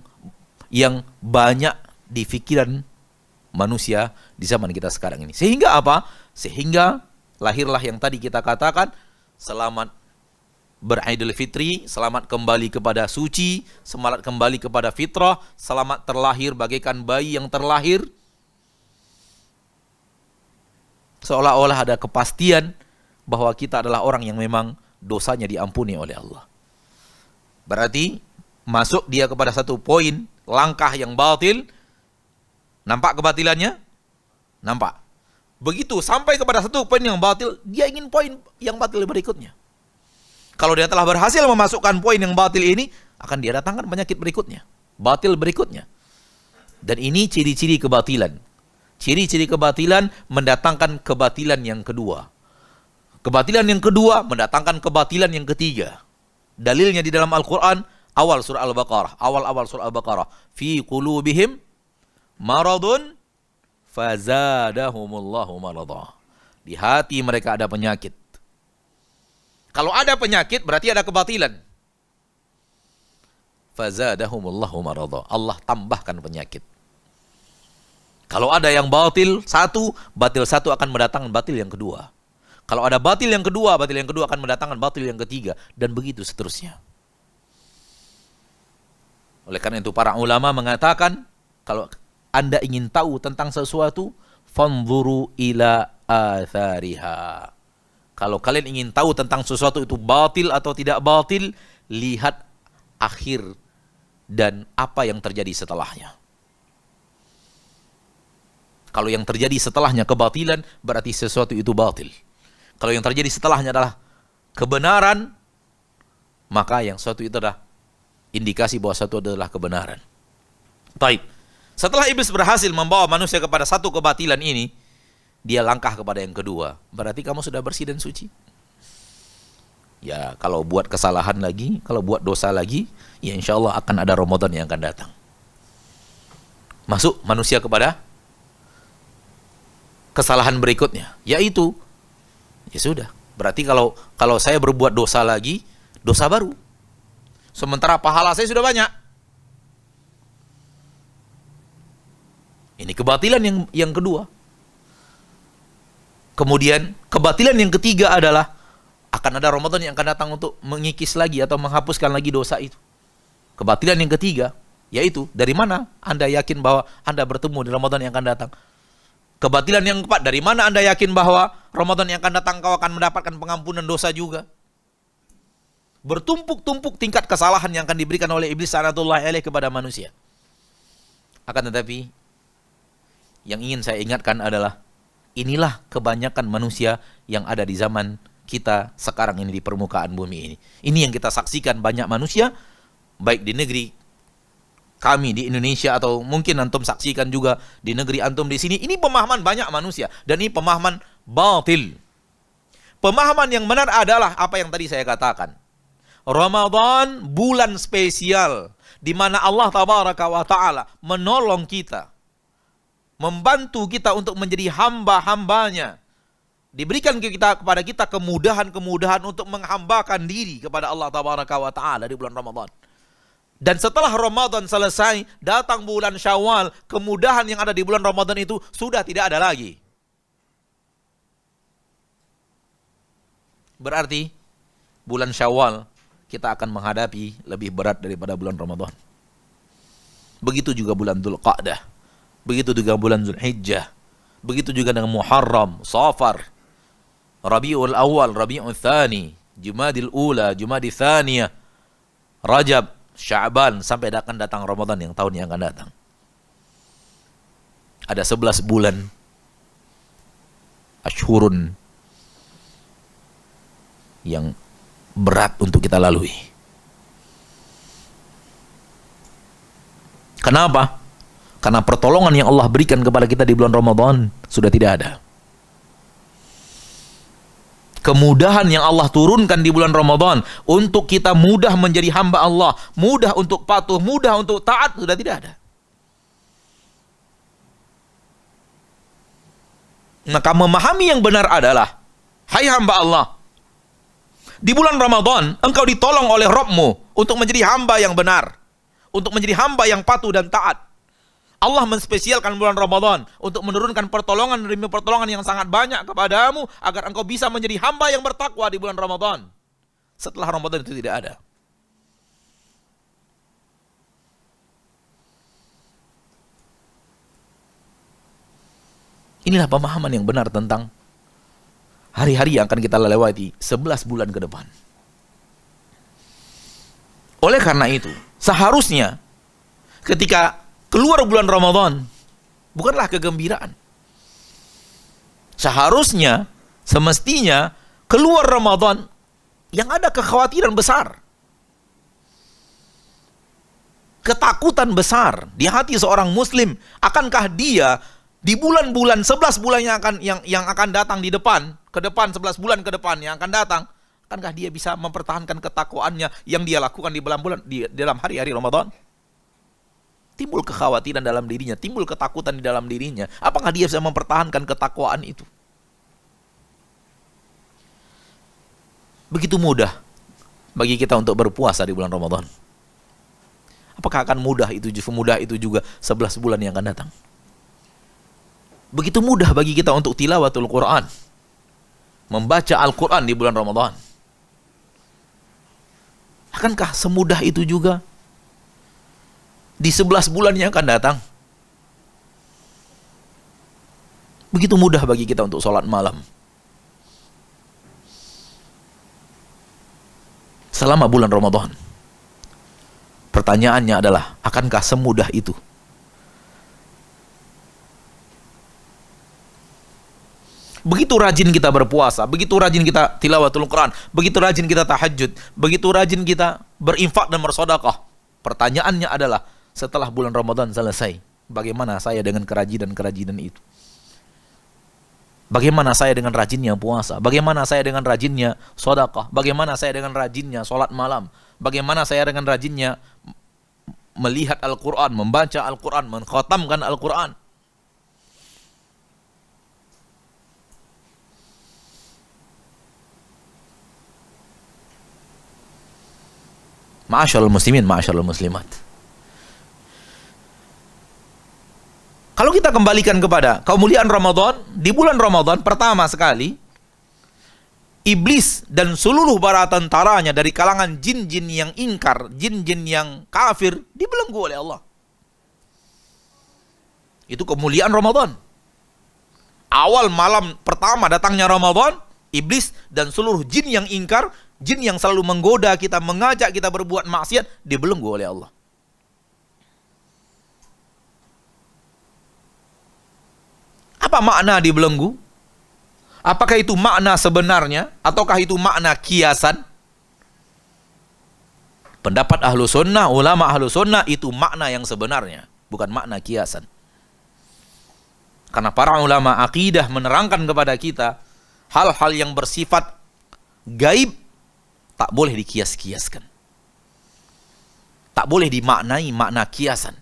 yang banyak di pikiran manusia di zaman kita sekarang ini. Sehingga apa? Sehingga lahirlah yang tadi kita katakan selamat beridul fitri, selamat kembali kepada suci, semalat kembali kepada fitrah, selamat terlahir bagaikan bayi yang terlahir. Seolah-olah ada kepastian bahwa kita adalah orang yang memang dosanya diampuni oleh Allah. Berarti masuk dia kepada satu poin langkah yang batil, nampak kebatilannya? Nampak. Begitu sampai kepada satu poin yang batil, dia ingin poin yang batil berikutnya. Kalau dia telah berhasil memasukkan poin yang batil ini, akan dia datangkan penyakit berikutnya. Batil berikutnya. Dan ini ciri-ciri kebatilan. Ciri-ciri kebatilan mendatangkan kebatilan yang kedua. Kebatilan yang kedua mendatangkan kebatilan yang ketiga. Dalilnya di dalam Al-Quran, awal surah Al-Baqarah. Awal-awal surah Al-Baqarah. Fi qulubihim maradun fazadahumullahu maradah. Di hati mereka ada penyakit. Kalau ada penyakit berarti ada kebatilan. Fazadahumullahu maradha. Allah tambahkan penyakit. Kalau ada yang batil satu, batil satu akan mendatangkan batil yang kedua. Kalau ada batil yang kedua, batil yang kedua akan mendatangkan batil yang ketiga dan begitu seterusnya. Oleh karena itu para ulama mengatakan kalau Anda ingin tahu tentang sesuatu, fanzuru ila athariha. Kalau kalian ingin tahu tentang sesuatu itu batil atau tidak batil, lihat akhir dan apa yang terjadi setelahnya. Kalau yang terjadi setelahnya kebatilan, berarti sesuatu itu batil. Kalau yang terjadi setelahnya adalah kebenaran, maka yang suatu itu adalah indikasi bahwa suatu adalah kebenaran. Baik. Setelah iblis berhasil membawa manusia kepada satu kebatilan ini, dia langkah kepada yang kedua, berarti kamu sudah bersih dan suci. Ya, kalau buat kesalahan lagi, kalau buat dosa lagi, ya insya Allah akan ada Ramadan yang akan datang. Masuk manusia kepada kesalahan berikutnya, yaitu ya sudah. Berarti kalau kalau saya berbuat dosa lagi, dosa baru. Sementara pahala saya sudah banyak. Ini kebatilan yang yang kedua. Kemudian kebatilan yang ketiga adalah akan ada Ramadan yang akan datang untuk mengikis lagi atau menghapuskan lagi dosa itu. Kebatilan yang ketiga yaitu dari mana Anda yakin bahwa Anda bertemu di Ramadan yang akan datang? Kebatilan yang keempat, dari mana Anda yakin bahwa Ramadan yang akan datang kau akan mendapatkan pengampunan dosa juga? Bertumpuk-tumpuk tingkat kesalahan yang akan diberikan oleh iblis sanatullah alaih kepada manusia. Akan tetapi, yang ingin saya ingatkan adalah Inilah kebanyakan manusia yang ada di zaman kita sekarang ini di permukaan bumi ini. Ini yang kita saksikan banyak manusia baik di negeri kami di Indonesia atau mungkin antum saksikan juga di negeri antum di sini. Ini pemahaman banyak manusia dan ini pemahaman batil. Pemahaman yang benar adalah apa yang tadi saya katakan. Ramadan bulan spesial di mana Allah tabaraka taala menolong kita membantu kita untuk menjadi hamba-hambanya. Diberikan kita kepada kita kemudahan-kemudahan untuk menghambakan diri kepada Allah Tabaraka wa taala di bulan Ramadan. Dan setelah Ramadan selesai, datang bulan Syawal, kemudahan yang ada di bulan Ramadan itu sudah tidak ada lagi. Berarti bulan Syawal kita akan menghadapi lebih berat daripada bulan Ramadan. Begitu juga bulan Dzulqa'dah Begitu juga bulan Zulhijjah. Begitu juga dengan Muharram, Safar, Rabiul Awal, Rabiul Thani, Jumadil Ula, Jumadil Thania, Rajab, Syaban, sampai akan datang Ramadan yang tahun yang akan datang. Ada 11 bulan. Ashurun. Yang berat untuk kita lalui. Kenapa? Karena pertolongan yang Allah berikan kepada kita di bulan Ramadan sudah tidak ada. Kemudahan yang Allah turunkan di bulan Ramadan untuk kita mudah menjadi hamba Allah, mudah untuk patuh, mudah untuk taat sudah tidak ada. Maka memahami yang benar adalah Hai hamba Allah Di bulan Ramadan Engkau ditolong oleh Robmu Untuk menjadi hamba yang benar Untuk menjadi hamba yang patuh dan taat Allah menspesialkan bulan Ramadan untuk menurunkan pertolongan demi pertolongan yang sangat banyak kepadamu agar engkau bisa menjadi hamba yang bertakwa di bulan Ramadan. Setelah Ramadan itu tidak ada. Inilah pemahaman yang benar tentang hari-hari yang akan kita lewati 11 bulan ke depan. Oleh karena itu, seharusnya ketika keluar bulan Ramadan bukanlah kegembiraan. Seharusnya, semestinya keluar Ramadan yang ada kekhawatiran besar. Ketakutan besar di hati seorang muslim, akankah dia di bulan-bulan 11 bulan yang akan yang yang akan datang di depan, ke depan 11 bulan ke depan yang akan datang, akankah dia bisa mempertahankan ketakwaannya yang dia lakukan di bulan-bulan di dalam hari-hari Ramadan? timbul kekhawatiran dalam dirinya, timbul ketakutan di dalam dirinya. Apakah dia bisa mempertahankan ketakwaan itu? Begitu mudah bagi kita untuk berpuasa di bulan Ramadan. Apakah akan mudah itu Juga mudah itu juga 11 bulan yang akan datang? Begitu mudah bagi kita untuk tilawatul Quran. Membaca Al-Quran di bulan Ramadan. Akankah semudah itu juga di sebelas bulan yang akan datang. Begitu mudah bagi kita untuk sholat malam. Selama bulan Ramadan. Pertanyaannya adalah, akankah semudah itu? Begitu rajin kita berpuasa, begitu rajin kita tilawatul Quran, begitu rajin kita tahajud, begitu rajin kita berinfak dan bersodakah. Pertanyaannya adalah, setelah bulan Ramadan selesai. Bagaimana saya dengan kerajinan-kerajinan itu? Bagaimana saya dengan rajinnya puasa? Bagaimana saya dengan rajinnya sodakah? Bagaimana saya dengan rajinnya sholat malam? Bagaimana saya dengan rajinnya melihat Al-Quran, membaca Al-Quran, mengkhotamkan Al-Quran? Ma'asyarul muslimin, ma'asyarul muslimat. Kalau kita kembalikan kepada kemuliaan Ramadan, di bulan Ramadan pertama sekali, iblis dan seluruh para tentaranya dari kalangan jin-jin yang ingkar, jin-jin yang kafir, dibelenggu oleh Allah. Itu kemuliaan Ramadan. Awal malam pertama datangnya Ramadan, iblis dan seluruh jin yang ingkar, jin yang selalu menggoda kita, mengajak kita berbuat maksiat, dibelenggu oleh Allah. Apa makna di belenggu? Apakah itu makna sebenarnya? Ataukah itu makna kiasan? Pendapat ahlu sunnah, ulama ahlu sunnah itu makna yang sebenarnya. Bukan makna kiasan. Karena para ulama akidah menerangkan kepada kita hal-hal yang bersifat gaib tak boleh dikias-kiaskan. Tak boleh dimaknai makna kiasan.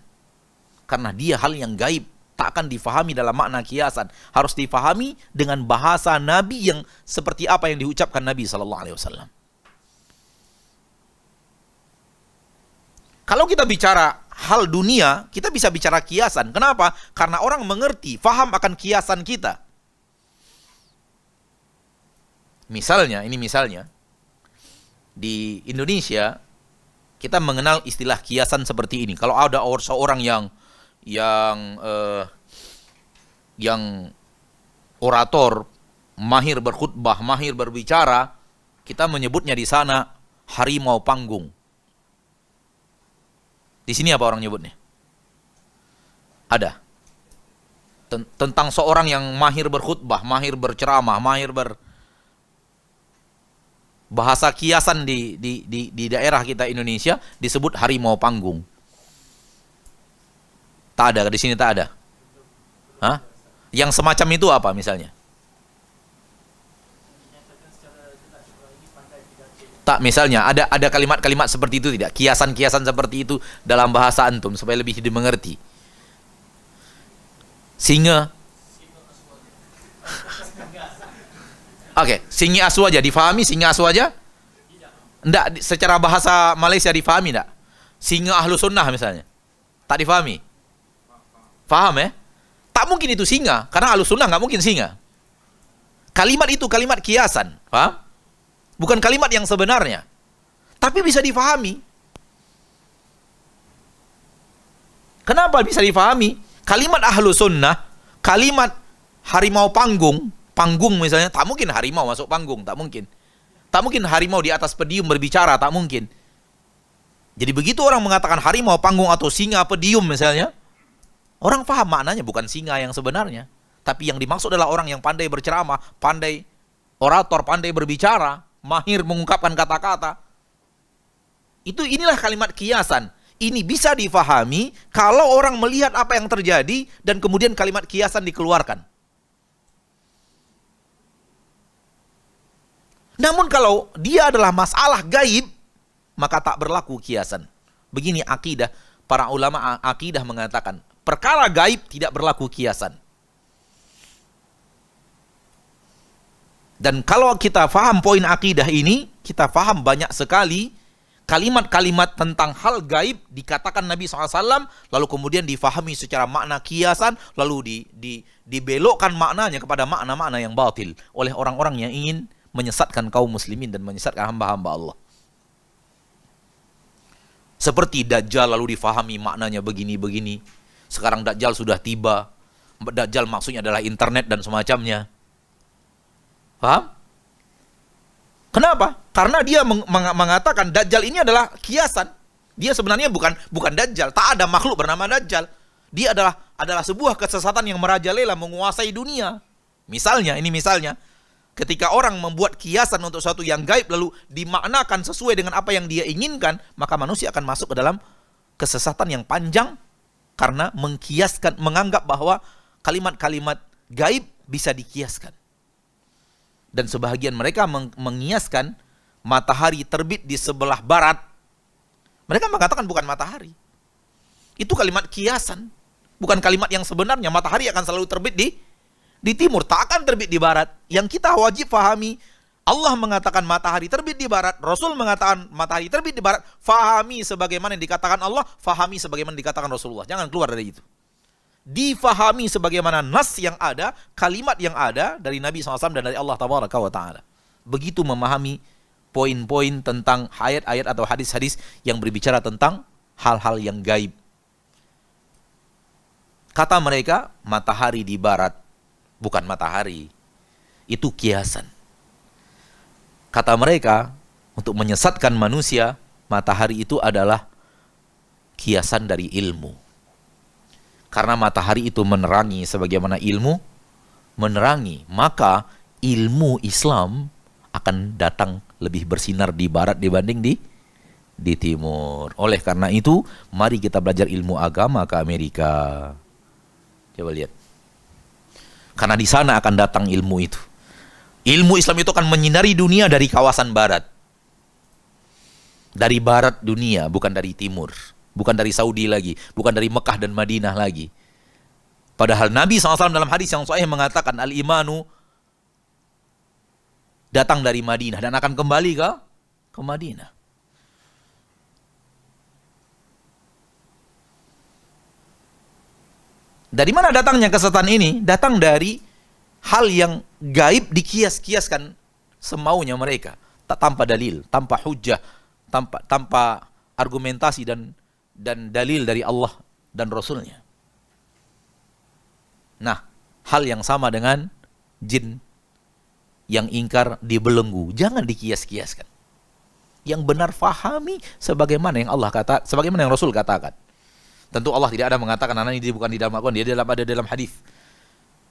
Karena dia hal yang gaib tak akan difahami dalam makna kiasan. Harus difahami dengan bahasa Nabi yang seperti apa yang diucapkan Nabi Sallallahu Alaihi Wasallam. Kalau kita bicara hal dunia, kita bisa bicara kiasan. Kenapa? Karena orang mengerti, faham akan kiasan kita. Misalnya, ini misalnya, di Indonesia kita mengenal istilah kiasan seperti ini. Kalau ada seorang yang yang uh, yang orator, mahir berkhutbah, mahir berbicara, kita menyebutnya di sana harimau panggung. Di sini apa orang nyebutnya? Ada. Tentang seorang yang mahir berkhutbah, mahir berceramah, mahir ber bahasa kiasan di di di, di daerah kita Indonesia disebut harimau panggung. Tak ada di sini tak ada. Hah? Yang semacam itu apa misalnya? Tak misalnya ada ada kalimat-kalimat seperti itu tidak? Kiasan-kiasan seperti itu dalam bahasa antum supaya lebih dimengerti. Singa Oke, okay. singi asu aja difahami singa asu aja? Tidak. secara bahasa Malaysia difahami tidak? Singa ahlu sunnah misalnya. Tak difahami. Faham ya? Tak mungkin itu singa, karena alus sunnah nggak mungkin singa. Kalimat itu kalimat kiasan, faham Bukan kalimat yang sebenarnya. Tapi bisa difahami. Kenapa bisa difahami? Kalimat ahlu sunnah, kalimat harimau panggung, panggung misalnya, tak mungkin harimau masuk panggung, tak mungkin. Tak mungkin harimau di atas pedium berbicara, tak mungkin. Jadi begitu orang mengatakan harimau panggung atau singa pedium misalnya, Orang faham maknanya bukan singa yang sebenarnya. Tapi yang dimaksud adalah orang yang pandai berceramah, pandai orator, pandai berbicara, mahir mengungkapkan kata-kata. Itu inilah kalimat kiasan. Ini bisa difahami kalau orang melihat apa yang terjadi dan kemudian kalimat kiasan dikeluarkan. Namun kalau dia adalah masalah gaib, maka tak berlaku kiasan. Begini akidah, para ulama akidah mengatakan, perkara gaib tidak berlaku kiasan. Dan kalau kita faham poin akidah ini, kita faham banyak sekali kalimat-kalimat tentang hal gaib dikatakan Nabi SAW, lalu kemudian difahami secara makna kiasan, lalu di, di, dibelokkan maknanya kepada makna-makna yang batil oleh orang-orang yang ingin menyesatkan kaum muslimin dan menyesatkan hamba-hamba Allah. Seperti Dajjal lalu difahami maknanya begini-begini. Sekarang Dajjal sudah tiba. Dajjal maksudnya adalah internet dan semacamnya. Paham? Kenapa? Karena dia meng mengatakan Dajjal ini adalah kiasan. Dia sebenarnya bukan bukan Dajjal. Tak ada makhluk bernama Dajjal. Dia adalah adalah sebuah kesesatan yang merajalela menguasai dunia. Misalnya, ini misalnya, ketika orang membuat kiasan untuk sesuatu yang gaib lalu dimaknakan sesuai dengan apa yang dia inginkan, maka manusia akan masuk ke dalam kesesatan yang panjang karena mengkiaskan menganggap bahwa kalimat-kalimat gaib bisa dikiaskan. Dan sebahagian mereka meng mengiaskan matahari terbit di sebelah barat. Mereka mengatakan bukan matahari. Itu kalimat kiasan, bukan kalimat yang sebenarnya. Matahari akan selalu terbit di di timur, tak akan terbit di barat. Yang kita wajib pahami Allah mengatakan matahari terbit di barat, Rasul mengatakan matahari terbit di barat, fahami sebagaimana yang dikatakan Allah, fahami sebagaimana yang dikatakan Rasulullah. Jangan keluar dari itu. Difahami sebagaimana nas yang ada, kalimat yang ada dari Nabi SAW dan dari Allah Taala. Begitu memahami poin-poin tentang ayat-ayat atau hadis-hadis yang berbicara tentang hal-hal yang gaib. Kata mereka, matahari di barat, bukan matahari. Itu kiasan Kata mereka, untuk menyesatkan manusia, matahari itu adalah kiasan dari ilmu. Karena matahari itu menerangi sebagaimana ilmu menerangi, maka ilmu Islam akan datang lebih bersinar di barat dibanding di di timur. Oleh karena itu, mari kita belajar ilmu agama ke Amerika. Coba lihat. Karena di sana akan datang ilmu itu. Ilmu Islam itu akan menyinari dunia dari kawasan barat. Dari barat dunia, bukan dari timur. Bukan dari Saudi lagi. Bukan dari Mekah dan Madinah lagi. Padahal Nabi SAW dalam hadis yang sahih mengatakan al-imanu datang dari Madinah dan akan kembali ke ke Madinah. Dari mana datangnya kesetan ini? Datang dari hal yang gaib dikias-kiaskan semaunya mereka, tak tanpa dalil, tanpa hujah, tanpa tanpa argumentasi dan dan dalil dari Allah dan Rasulnya. Nah, hal yang sama dengan jin yang ingkar dibelenggu, jangan dikias-kiaskan. Yang benar fahami sebagaimana yang Allah kata, sebagaimana yang Rasul katakan. Tentu Allah tidak ada mengatakan anak ini bukan di dalam Al-Quran, dia dalam ada dalam hadis.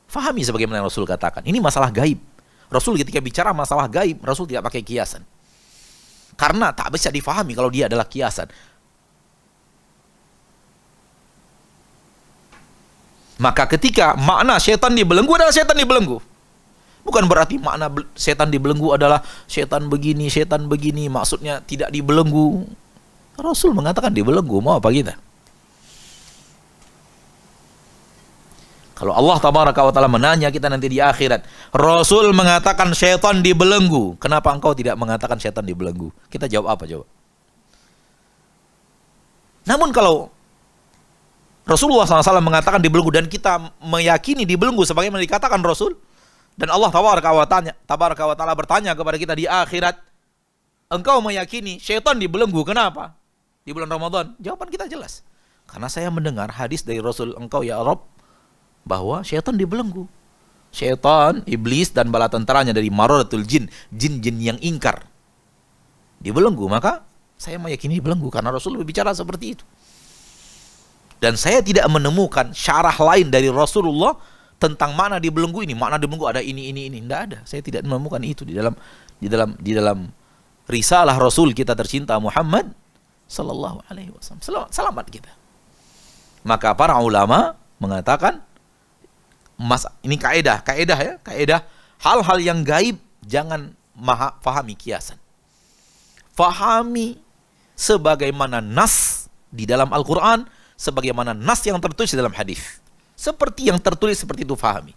Fahami sebagaimana Rasul katakan. Ini masalah gaib. Rasul ketika bicara masalah gaib, Rasul tidak pakai kiasan. Karena tak bisa difahami kalau dia adalah kiasan. Maka ketika makna setan dibelenggu adalah setan dibelenggu. Bukan berarti makna setan dibelenggu adalah setan begini, setan begini. Maksudnya tidak dibelenggu. Rasul mengatakan dibelenggu. Mau apa kita? Kalau Allah tabaraka wa taala menanya kita nanti di akhirat, Rasul mengatakan syaitan dibelenggu. Kenapa engkau tidak mengatakan syaitan dibelenggu? Kita jawab apa Jawab. Namun kalau Rasulullah SAW mengatakan dibelenggu dan kita meyakini dibelenggu sebagaimana dikatakan Rasul dan Allah tabaraka wa taala tabaraka bertanya kepada kita di akhirat, engkau meyakini syaitan dibelenggu kenapa? Di bulan Ramadan. Jawaban kita jelas. Karena saya mendengar hadis dari Rasul engkau ya Rabb bahwa syaitan dibelenggu. Syaitan, iblis dan bala tentaranya dari maradatul jin, jin-jin yang ingkar. Dibelenggu, maka saya meyakini dibelenggu karena Rasul berbicara seperti itu. Dan saya tidak menemukan syarah lain dari Rasulullah tentang mana dibelenggu ini, mana dibelenggu ada ini ini ini, tidak ada. Saya tidak menemukan itu di dalam di dalam di dalam risalah Rasul kita tercinta Muhammad sallallahu alaihi wasallam. selamat kita. Maka para ulama mengatakan mas ini kaedah, kaedah ya, kaedah hal-hal yang gaib jangan maha, fahami kiasan. Fahami sebagaimana nas di dalam Al-Qur'an, sebagaimana nas yang tertulis dalam hadis. Seperti yang tertulis seperti itu fahami.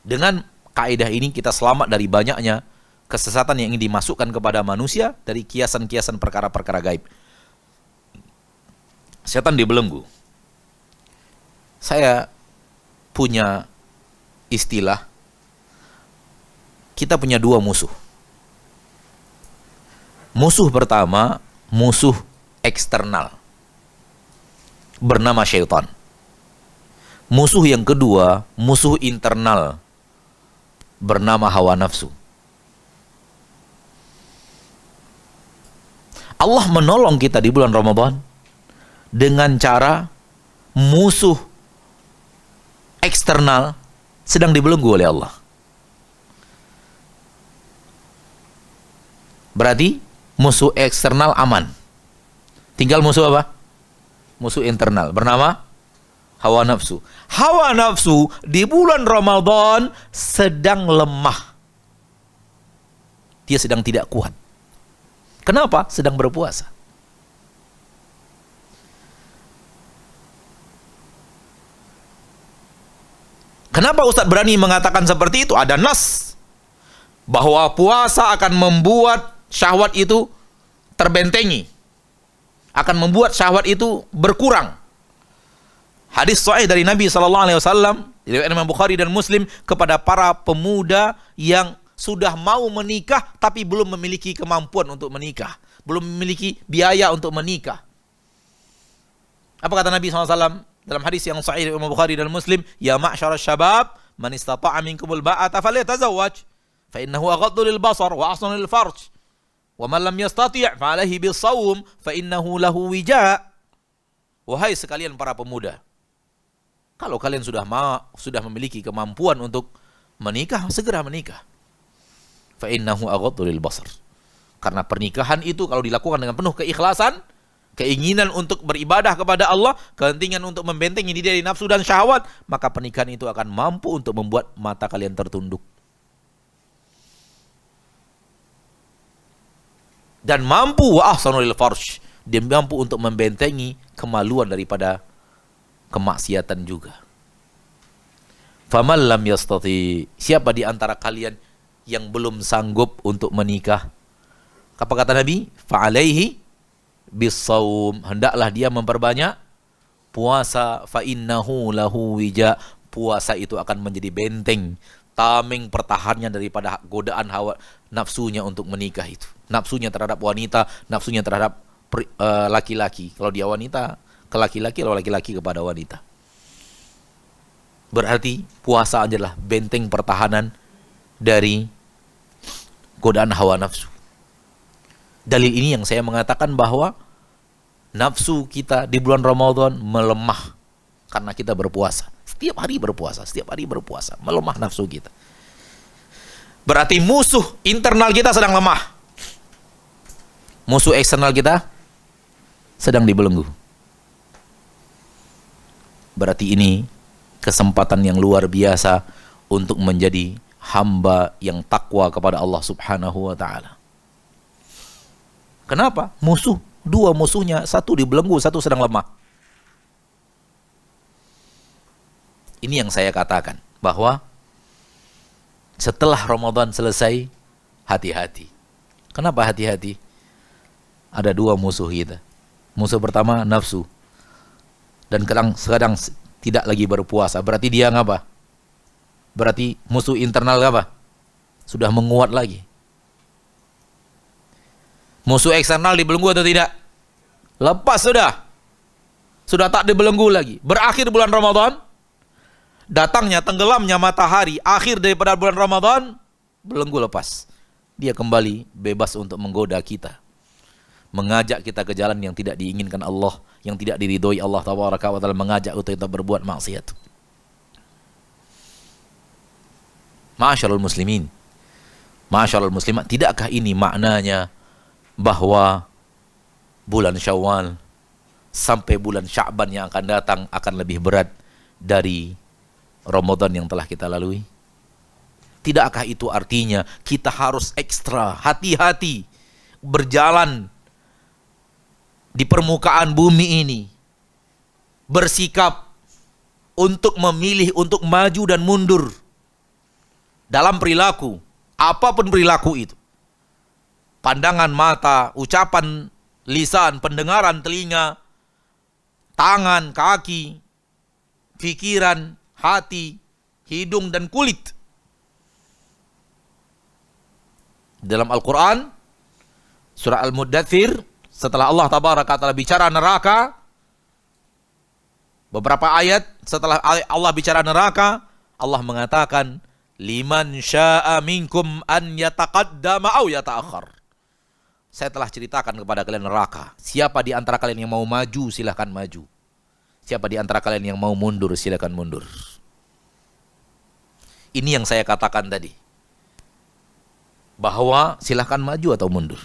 Dengan kaedah ini kita selamat dari banyaknya kesesatan yang ingin dimasukkan kepada manusia dari kiasan-kiasan perkara-perkara gaib. Setan dibelenggu. Saya punya istilah kita punya dua musuh. Musuh pertama, musuh eksternal bernama syaitan. Musuh yang kedua, musuh internal bernama hawa nafsu. Allah menolong kita di bulan Ramadan dengan cara musuh eksternal sedang dibelenggu oleh Allah. Berarti musuh eksternal aman. Tinggal musuh apa? Musuh internal bernama hawa nafsu. Hawa nafsu di bulan Ramadan sedang lemah. Dia sedang tidak kuat. Kenapa? Sedang berpuasa. Kenapa Ustadz berani mengatakan seperti itu? Ada nas bahwa puasa akan membuat syahwat itu terbentengi, akan membuat syahwat itu berkurang. Hadis sahih dari Nabi Shallallahu Alaihi Wasallam Imam Bukhari dan Muslim kepada para pemuda yang sudah mau menikah tapi belum memiliki kemampuan untuk menikah, belum memiliki biaya untuk menikah. Apa kata Nabi SAW? dalam hadis yang sahih Imam Bukhari dan Muslim, "Ya ma'syarasy syabab, man istata'a minkumul ba'ata falyatazawwaj, fa innahu aghaddu lil basar wa ahsanu lil farj. Wa man lam yastati' fa bis sawm fa innahu lahu wija'." Wahai sekalian para pemuda, kalau kalian sudah ma sudah memiliki kemampuan untuk menikah, segera menikah. Fa innahu aghaddu lil basar. Karena pernikahan itu kalau dilakukan dengan penuh keikhlasan, keinginan untuk beribadah kepada Allah, kepentingan untuk membentengi diri dari nafsu dan syahwat, maka pernikahan itu akan mampu untuk membuat mata kalian tertunduk. Dan mampu wa ahsanul farsh. Dia mampu untuk membentengi kemaluan daripada kemaksiatan juga. Faman lam yastati. Siapa di antara kalian yang belum sanggup untuk menikah? Apa kata Nabi? Fa'alaihi bisawm hendaklah dia memperbanyak puasa fa lahu wija puasa itu akan menjadi benteng taming pertahannya daripada godaan hawa nafsunya untuk menikah itu nafsunya terhadap wanita nafsunya terhadap eh, laki-laki uh, kalau dia wanita ke laki-laki kalau laki-laki kepada wanita berarti puasa adalah benteng pertahanan dari godaan hawa nafsu dalil ini yang saya mengatakan bahwa nafsu kita di bulan Ramadan melemah karena kita berpuasa. Setiap hari berpuasa, setiap hari berpuasa, melemah nafsu kita. Berarti musuh internal kita sedang lemah. Musuh eksternal kita sedang dibelenggu. Berarti ini kesempatan yang luar biasa untuk menjadi hamba yang takwa kepada Allah Subhanahu wa taala. Kenapa? Musuh dua musuhnya, satu dibelenggu, satu sedang lemah. Ini yang saya katakan, bahwa setelah Ramadan selesai, hati-hati. Kenapa hati-hati? Ada dua musuh kita. Musuh pertama, nafsu. Dan kadang, sekarang tidak lagi berpuasa. Berarti dia ngapa? Berarti musuh internal apa? Sudah menguat lagi Musuh eksternal dibelenggu atau tidak? Lepas sudah. Sudah tak dibelenggu lagi. Berakhir bulan Ramadan, datangnya tenggelamnya matahari akhir daripada bulan Ramadan, belenggu lepas. Dia kembali bebas untuk menggoda kita. Mengajak kita ke jalan yang tidak diinginkan Allah, yang tidak diridhoi Allah Taala. wa taala mengajak untuk kita berbuat maksiat. Masyarul muslimin. Masyarul muslimat, tidakkah ini maknanya bahwa bulan Syawal sampai bulan Sya'ban yang akan datang akan lebih berat dari Ramadan yang telah kita lalui? Tidakkah itu artinya kita harus ekstra hati-hati berjalan di permukaan bumi ini bersikap untuk memilih untuk maju dan mundur dalam perilaku apapun perilaku itu pandangan mata, ucapan lisan, pendengaran telinga, tangan, kaki, pikiran, hati, hidung dan kulit. Dalam Al-Qur'an surah al muddathir setelah Allah tabaraka taala bicara neraka beberapa ayat setelah Allah bicara neraka Allah mengatakan liman sya'a minkum an yataqaddama au yata'akhar saya telah ceritakan kepada kalian neraka. Siapa di antara kalian yang mau maju, silahkan maju. Siapa di antara kalian yang mau mundur, silahkan mundur. Ini yang saya katakan tadi. Bahwa silahkan maju atau mundur.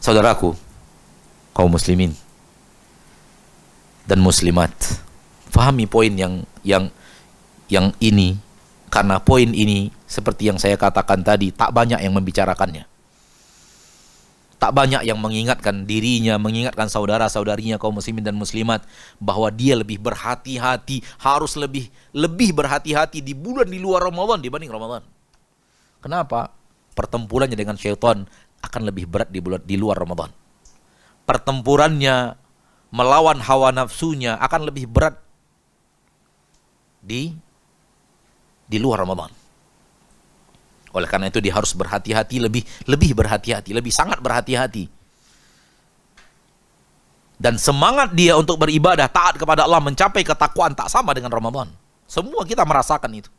Saudaraku, kaum muslimin dan muslimat, fahami poin yang yang yang ini karena poin ini seperti yang saya katakan tadi tak banyak yang membicarakannya. Tak banyak yang mengingatkan dirinya, mengingatkan saudara-saudarinya kaum muslimin dan muslimat bahwa dia lebih berhati-hati, harus lebih lebih berhati-hati di bulan di luar Ramadan dibanding Ramadan. Kenapa? Pertempurannya dengan syaitan akan lebih berat di bulan di luar Ramadan. Pertempurannya melawan hawa nafsunya akan lebih berat di di luar Ramadan. Oleh karena itu dia harus berhati-hati lebih lebih berhati-hati, lebih sangat berhati-hati. Dan semangat dia untuk beribadah taat kepada Allah mencapai ketakwaan tak sama dengan Ramadan. Semua kita merasakan itu.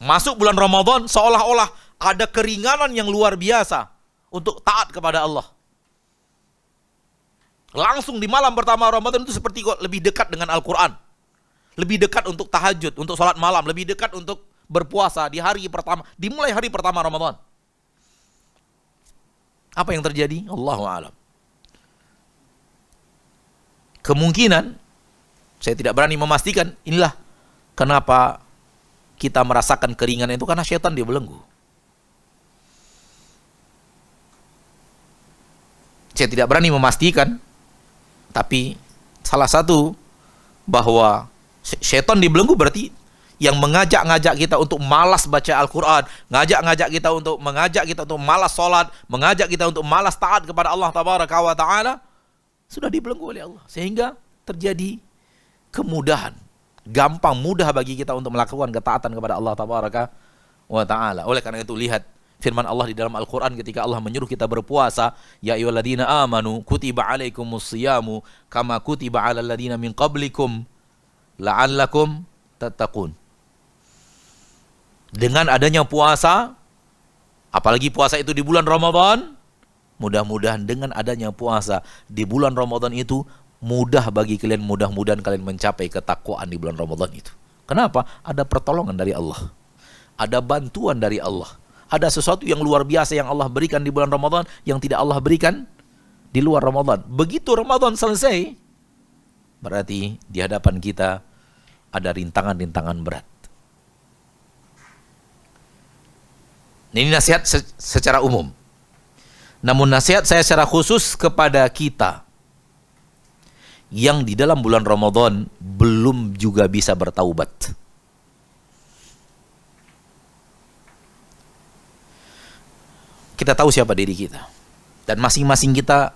Masuk bulan Ramadan seolah-olah ada keringanan yang luar biasa untuk taat kepada Allah. Langsung di malam pertama Ramadan itu seperti kok lebih dekat dengan Al-Quran lebih dekat untuk tahajud, untuk sholat malam, lebih dekat untuk berpuasa di hari pertama, dimulai hari pertama Ramadan. Apa yang terjadi? Allahu alam. Kemungkinan saya tidak berani memastikan inilah kenapa kita merasakan keringan itu karena setan dia belenggu. Saya tidak berani memastikan tapi salah satu bahwa Setan dibelenggu berarti yang mengajak-ngajak kita untuk malas baca Al-Quran, ngajak-ngajak kita untuk mengajak kita untuk malas sholat, mengajak kita untuk malas taat kepada Allah Taala wa Ta'ala, sudah dibelenggu oleh Allah. Sehingga terjadi kemudahan, gampang mudah bagi kita untuk melakukan ketaatan kepada Allah wa Ta'ala. Oleh karena itu lihat firman Allah di dalam Al-Quran ketika Allah menyuruh kita berpuasa, Ya ayyuhalladzina amanu kutiba alaikumus siyamu kama kutiba ala ladina min qablikum la'allakum tattaqun. Dengan adanya puasa, apalagi puasa itu di bulan Ramadan, mudah-mudahan dengan adanya puasa di bulan Ramadan itu mudah bagi kalian, mudah-mudahan kalian mencapai ketakwaan di bulan Ramadan itu. Kenapa? Ada pertolongan dari Allah. Ada bantuan dari Allah. Ada sesuatu yang luar biasa yang Allah berikan di bulan Ramadan yang tidak Allah berikan di luar Ramadan. Begitu Ramadan selesai, berarti di hadapan kita ada rintangan-rintangan berat. Ini nasihat secara umum. Namun nasihat saya secara khusus kepada kita yang di dalam bulan Ramadan belum juga bisa bertaubat. Kita tahu siapa diri kita. Dan masing-masing kita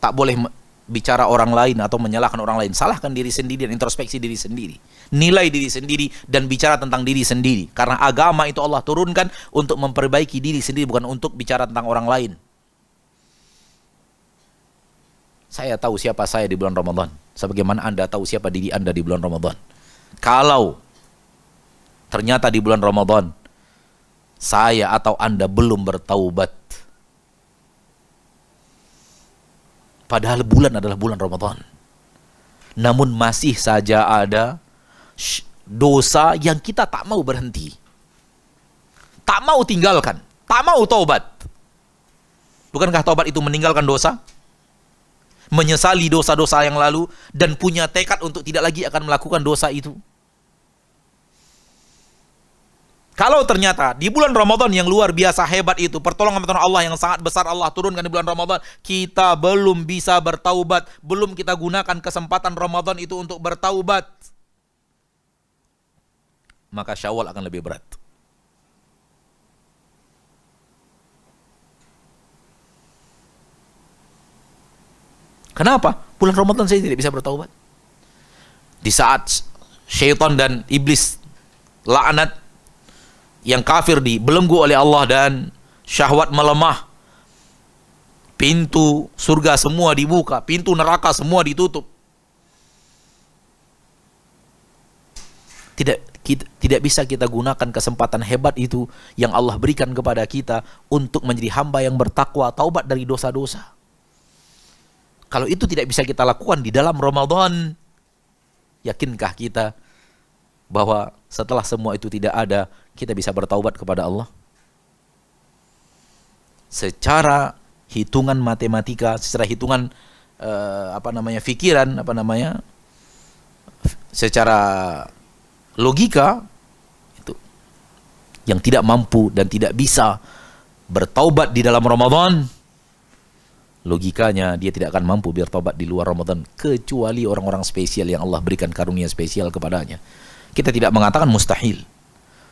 tak boleh bicara orang lain atau menyalahkan orang lain. Salahkan diri sendiri dan introspeksi diri sendiri. Nilai diri sendiri dan bicara tentang diri sendiri. Karena agama itu Allah turunkan untuk memperbaiki diri sendiri bukan untuk bicara tentang orang lain. Saya tahu siapa saya di bulan Ramadan. Sebagaimana Anda tahu siapa diri Anda di bulan Ramadan. Kalau ternyata di bulan Ramadan saya atau Anda belum bertaubat Padahal bulan adalah bulan Ramadan. Namun masih saja ada dosa yang kita tak mau berhenti. Tak mau tinggalkan, tak mau taubat. Bukankah taubat itu meninggalkan dosa? Menyesali dosa-dosa yang lalu dan punya tekad untuk tidak lagi akan melakukan dosa itu. Kalau ternyata di bulan Ramadan yang luar biasa hebat itu, pertolongan Allah yang sangat besar Allah turunkan di bulan Ramadan, kita belum bisa bertaubat, belum kita gunakan kesempatan Ramadan itu untuk bertaubat. Maka Syawal akan lebih berat. Kenapa? Bulan Ramadan saya tidak bisa bertaubat. Di saat syaitan dan iblis laknat yang kafir dibelenggu oleh Allah dan syahwat melemah. Pintu surga semua dibuka, pintu neraka semua ditutup. Tidak kita, tidak bisa kita gunakan kesempatan hebat itu yang Allah berikan kepada kita untuk menjadi hamba yang bertakwa, taubat dari dosa-dosa. Kalau itu tidak bisa kita lakukan di dalam Ramadan, yakinkah kita bahwa setelah semua itu tidak ada, kita bisa bertaubat kepada Allah? Secara hitungan matematika, secara hitungan eh, apa namanya pikiran, apa namanya, secara logika itu yang tidak mampu dan tidak bisa bertaubat di dalam Ramadan logikanya dia tidak akan mampu biar taubat di luar Ramadan kecuali orang-orang spesial yang Allah berikan karunia spesial kepadanya. Kita tidak mengatakan mustahil.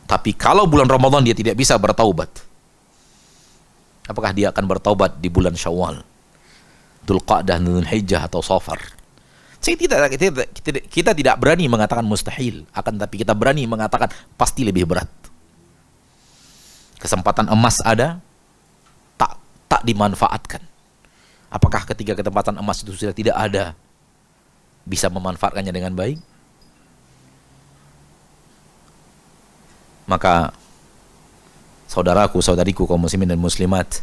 Tapi kalau bulan Ramadan dia tidak bisa bertaubat, apakah dia akan bertaubat di bulan Syawal, Dzulqa'dah, Dzulhijjah atau Safar? Saya tidak kita, kita, kita tidak berani mengatakan mustahil, akan tapi kita berani mengatakan pasti lebih berat. Kesempatan emas ada, tak tak dimanfaatkan. Apakah ketika kesempatan emas itu sudah tidak ada, bisa memanfaatkannya dengan baik? Maka saudaraku, saudariku kaum muslimin dan muslimat,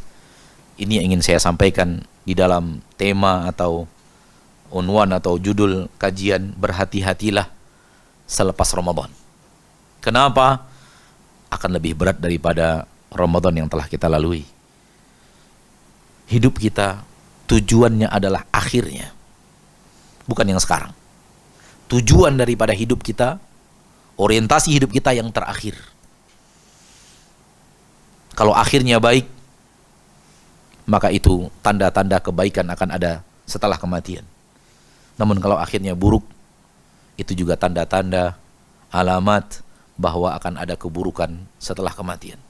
ini yang ingin saya sampaikan di dalam tema atau unwan atau judul kajian berhati-hatilah selepas Ramadan. Kenapa? Akan lebih berat daripada Ramadan yang telah kita lalui. Hidup kita tujuannya adalah akhirnya. Bukan yang sekarang. Tujuan daripada hidup kita, orientasi hidup kita yang terakhir kalau akhirnya baik, maka itu tanda-tanda kebaikan akan ada setelah kematian. Namun kalau akhirnya buruk, itu juga tanda-tanda alamat bahwa akan ada keburukan setelah kematian.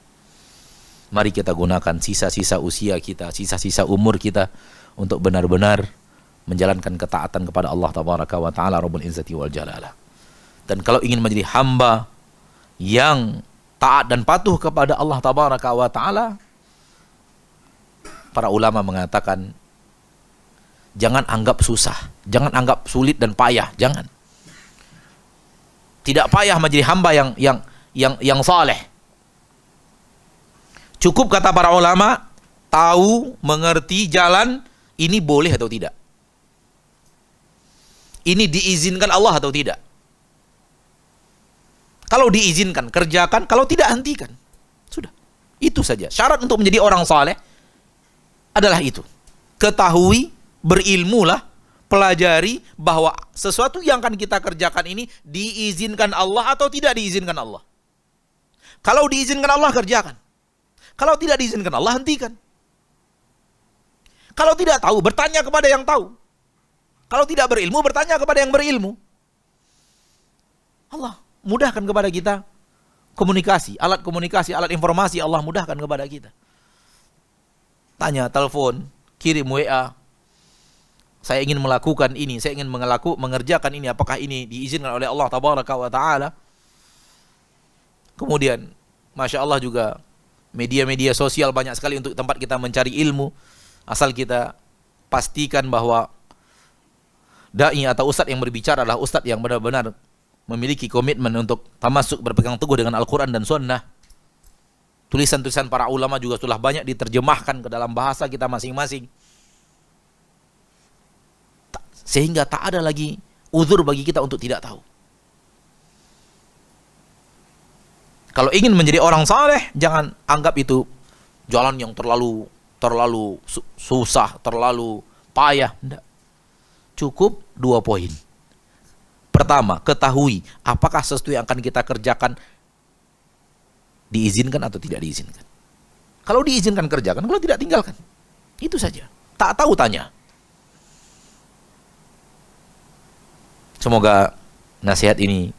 Mari kita gunakan sisa-sisa usia kita, sisa-sisa umur kita untuk benar-benar menjalankan ketaatan kepada Allah Tabaraka wa taala Rabbul Izzati wal Jalalah. Dan kalau ingin menjadi hamba yang taat dan patuh kepada Allah tabaraka wa taala para ulama mengatakan jangan anggap susah, jangan anggap sulit dan payah, jangan. Tidak payah menjadi hamba yang yang yang yang saleh. Cukup kata para ulama, tahu, mengerti jalan ini boleh atau tidak. Ini diizinkan Allah atau tidak. Kalau diizinkan, kerjakan. Kalau tidak, hentikan. Sudah. Itu saja. Syarat untuk menjadi orang saleh adalah itu. Ketahui, berilmulah, pelajari bahwa sesuatu yang akan kita kerjakan ini diizinkan Allah atau tidak diizinkan Allah. Kalau diizinkan Allah, kerjakan. Kalau tidak diizinkan Allah, hentikan. Kalau tidak tahu, bertanya kepada yang tahu. Kalau tidak berilmu, bertanya kepada yang berilmu. Allah mudahkan kepada kita komunikasi, alat komunikasi, alat informasi Allah mudahkan kepada kita. Tanya, telepon, kirim WA. Saya ingin melakukan ini, saya ingin mengelaku, mengerjakan ini. Apakah ini diizinkan oleh Allah Tabaraka wa Ta'ala? Kemudian, Masya Allah juga media-media sosial banyak sekali untuk tempat kita mencari ilmu. Asal kita pastikan bahwa da'i atau ustadz yang berbicara adalah ustadz yang benar-benar memiliki komitmen untuk tamasuk berpegang teguh dengan Al-Quran dan Sunnah. Tulisan-tulisan para ulama juga sudah banyak diterjemahkan ke dalam bahasa kita masing-masing. Sehingga tak ada lagi uzur bagi kita untuk tidak tahu. Kalau ingin menjadi orang saleh, jangan anggap itu jalan yang terlalu terlalu susah, terlalu payah. Tidak. Cukup dua poin. Pertama, ketahui apakah sesuatu yang akan kita kerjakan diizinkan atau tidak diizinkan. Kalau diizinkan kerjakan, kalau tidak tinggalkan. Itu saja. Tak tahu tanya. Semoga nasihat ini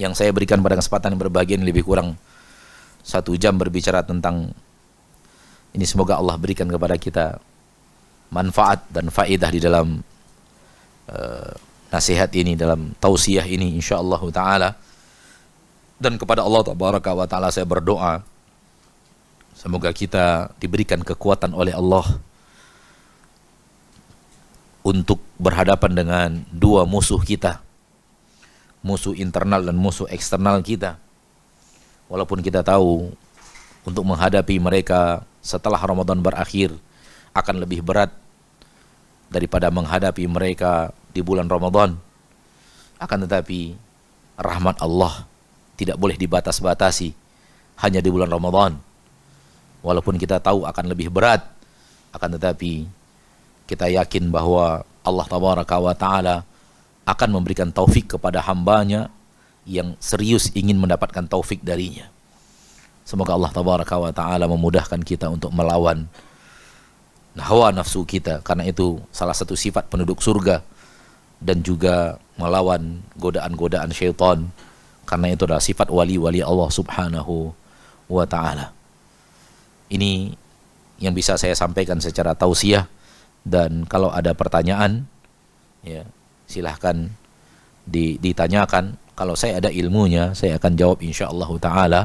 yang saya berikan pada kesempatan yang berbahagia ini lebih kurang satu jam berbicara tentang ini semoga Allah berikan kepada kita manfaat dan faedah di dalam eh, nasihat ini dalam tausiah ini insyaallah taala dan kepada Allah tabaraka wa taala saya berdoa semoga kita diberikan kekuatan oleh Allah untuk berhadapan dengan dua musuh kita musuh internal dan musuh eksternal kita walaupun kita tahu untuk menghadapi mereka setelah Ramadan berakhir akan lebih berat daripada menghadapi mereka di bulan Ramadan. Akan tetapi rahmat Allah tidak boleh dibatas-batasi hanya di bulan Ramadan. Walaupun kita tahu akan lebih berat, akan tetapi kita yakin bahwa Allah Tabaraka wa taala akan memberikan taufik kepada hambanya yang serius ingin mendapatkan taufik darinya. Semoga Allah Tabaraka wa taala memudahkan kita untuk melawan hawa nafsu kita karena itu salah satu sifat penduduk surga dan juga melawan godaan-godaan syaitan karena itu adalah sifat wali-wali Allah Subhanahu wa taala. Ini yang bisa saya sampaikan secara tausiah dan kalau ada pertanyaan ya silahkan ditanyakan kalau saya ada ilmunya saya akan jawab insya Allah taala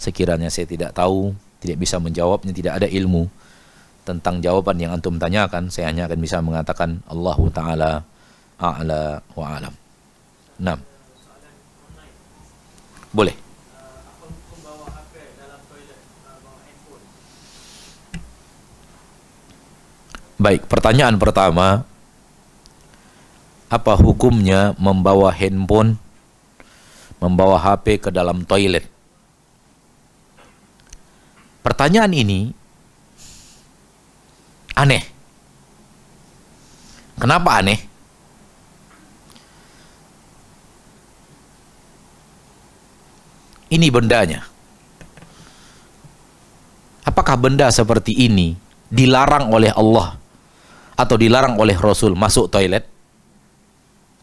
sekiranya saya tidak tahu tidak bisa menjawabnya tidak ada ilmu tentang jawaban yang antum tanyakan saya hanya akan bisa mengatakan Allah taala a'la wa alam. Boleh. Baik, pertanyaan pertama apa hukumnya membawa handphone membawa HP ke dalam toilet? Pertanyaan ini aneh. Kenapa aneh? Ini bendanya. Apakah benda seperti ini dilarang oleh Allah atau dilarang oleh Rasul masuk toilet?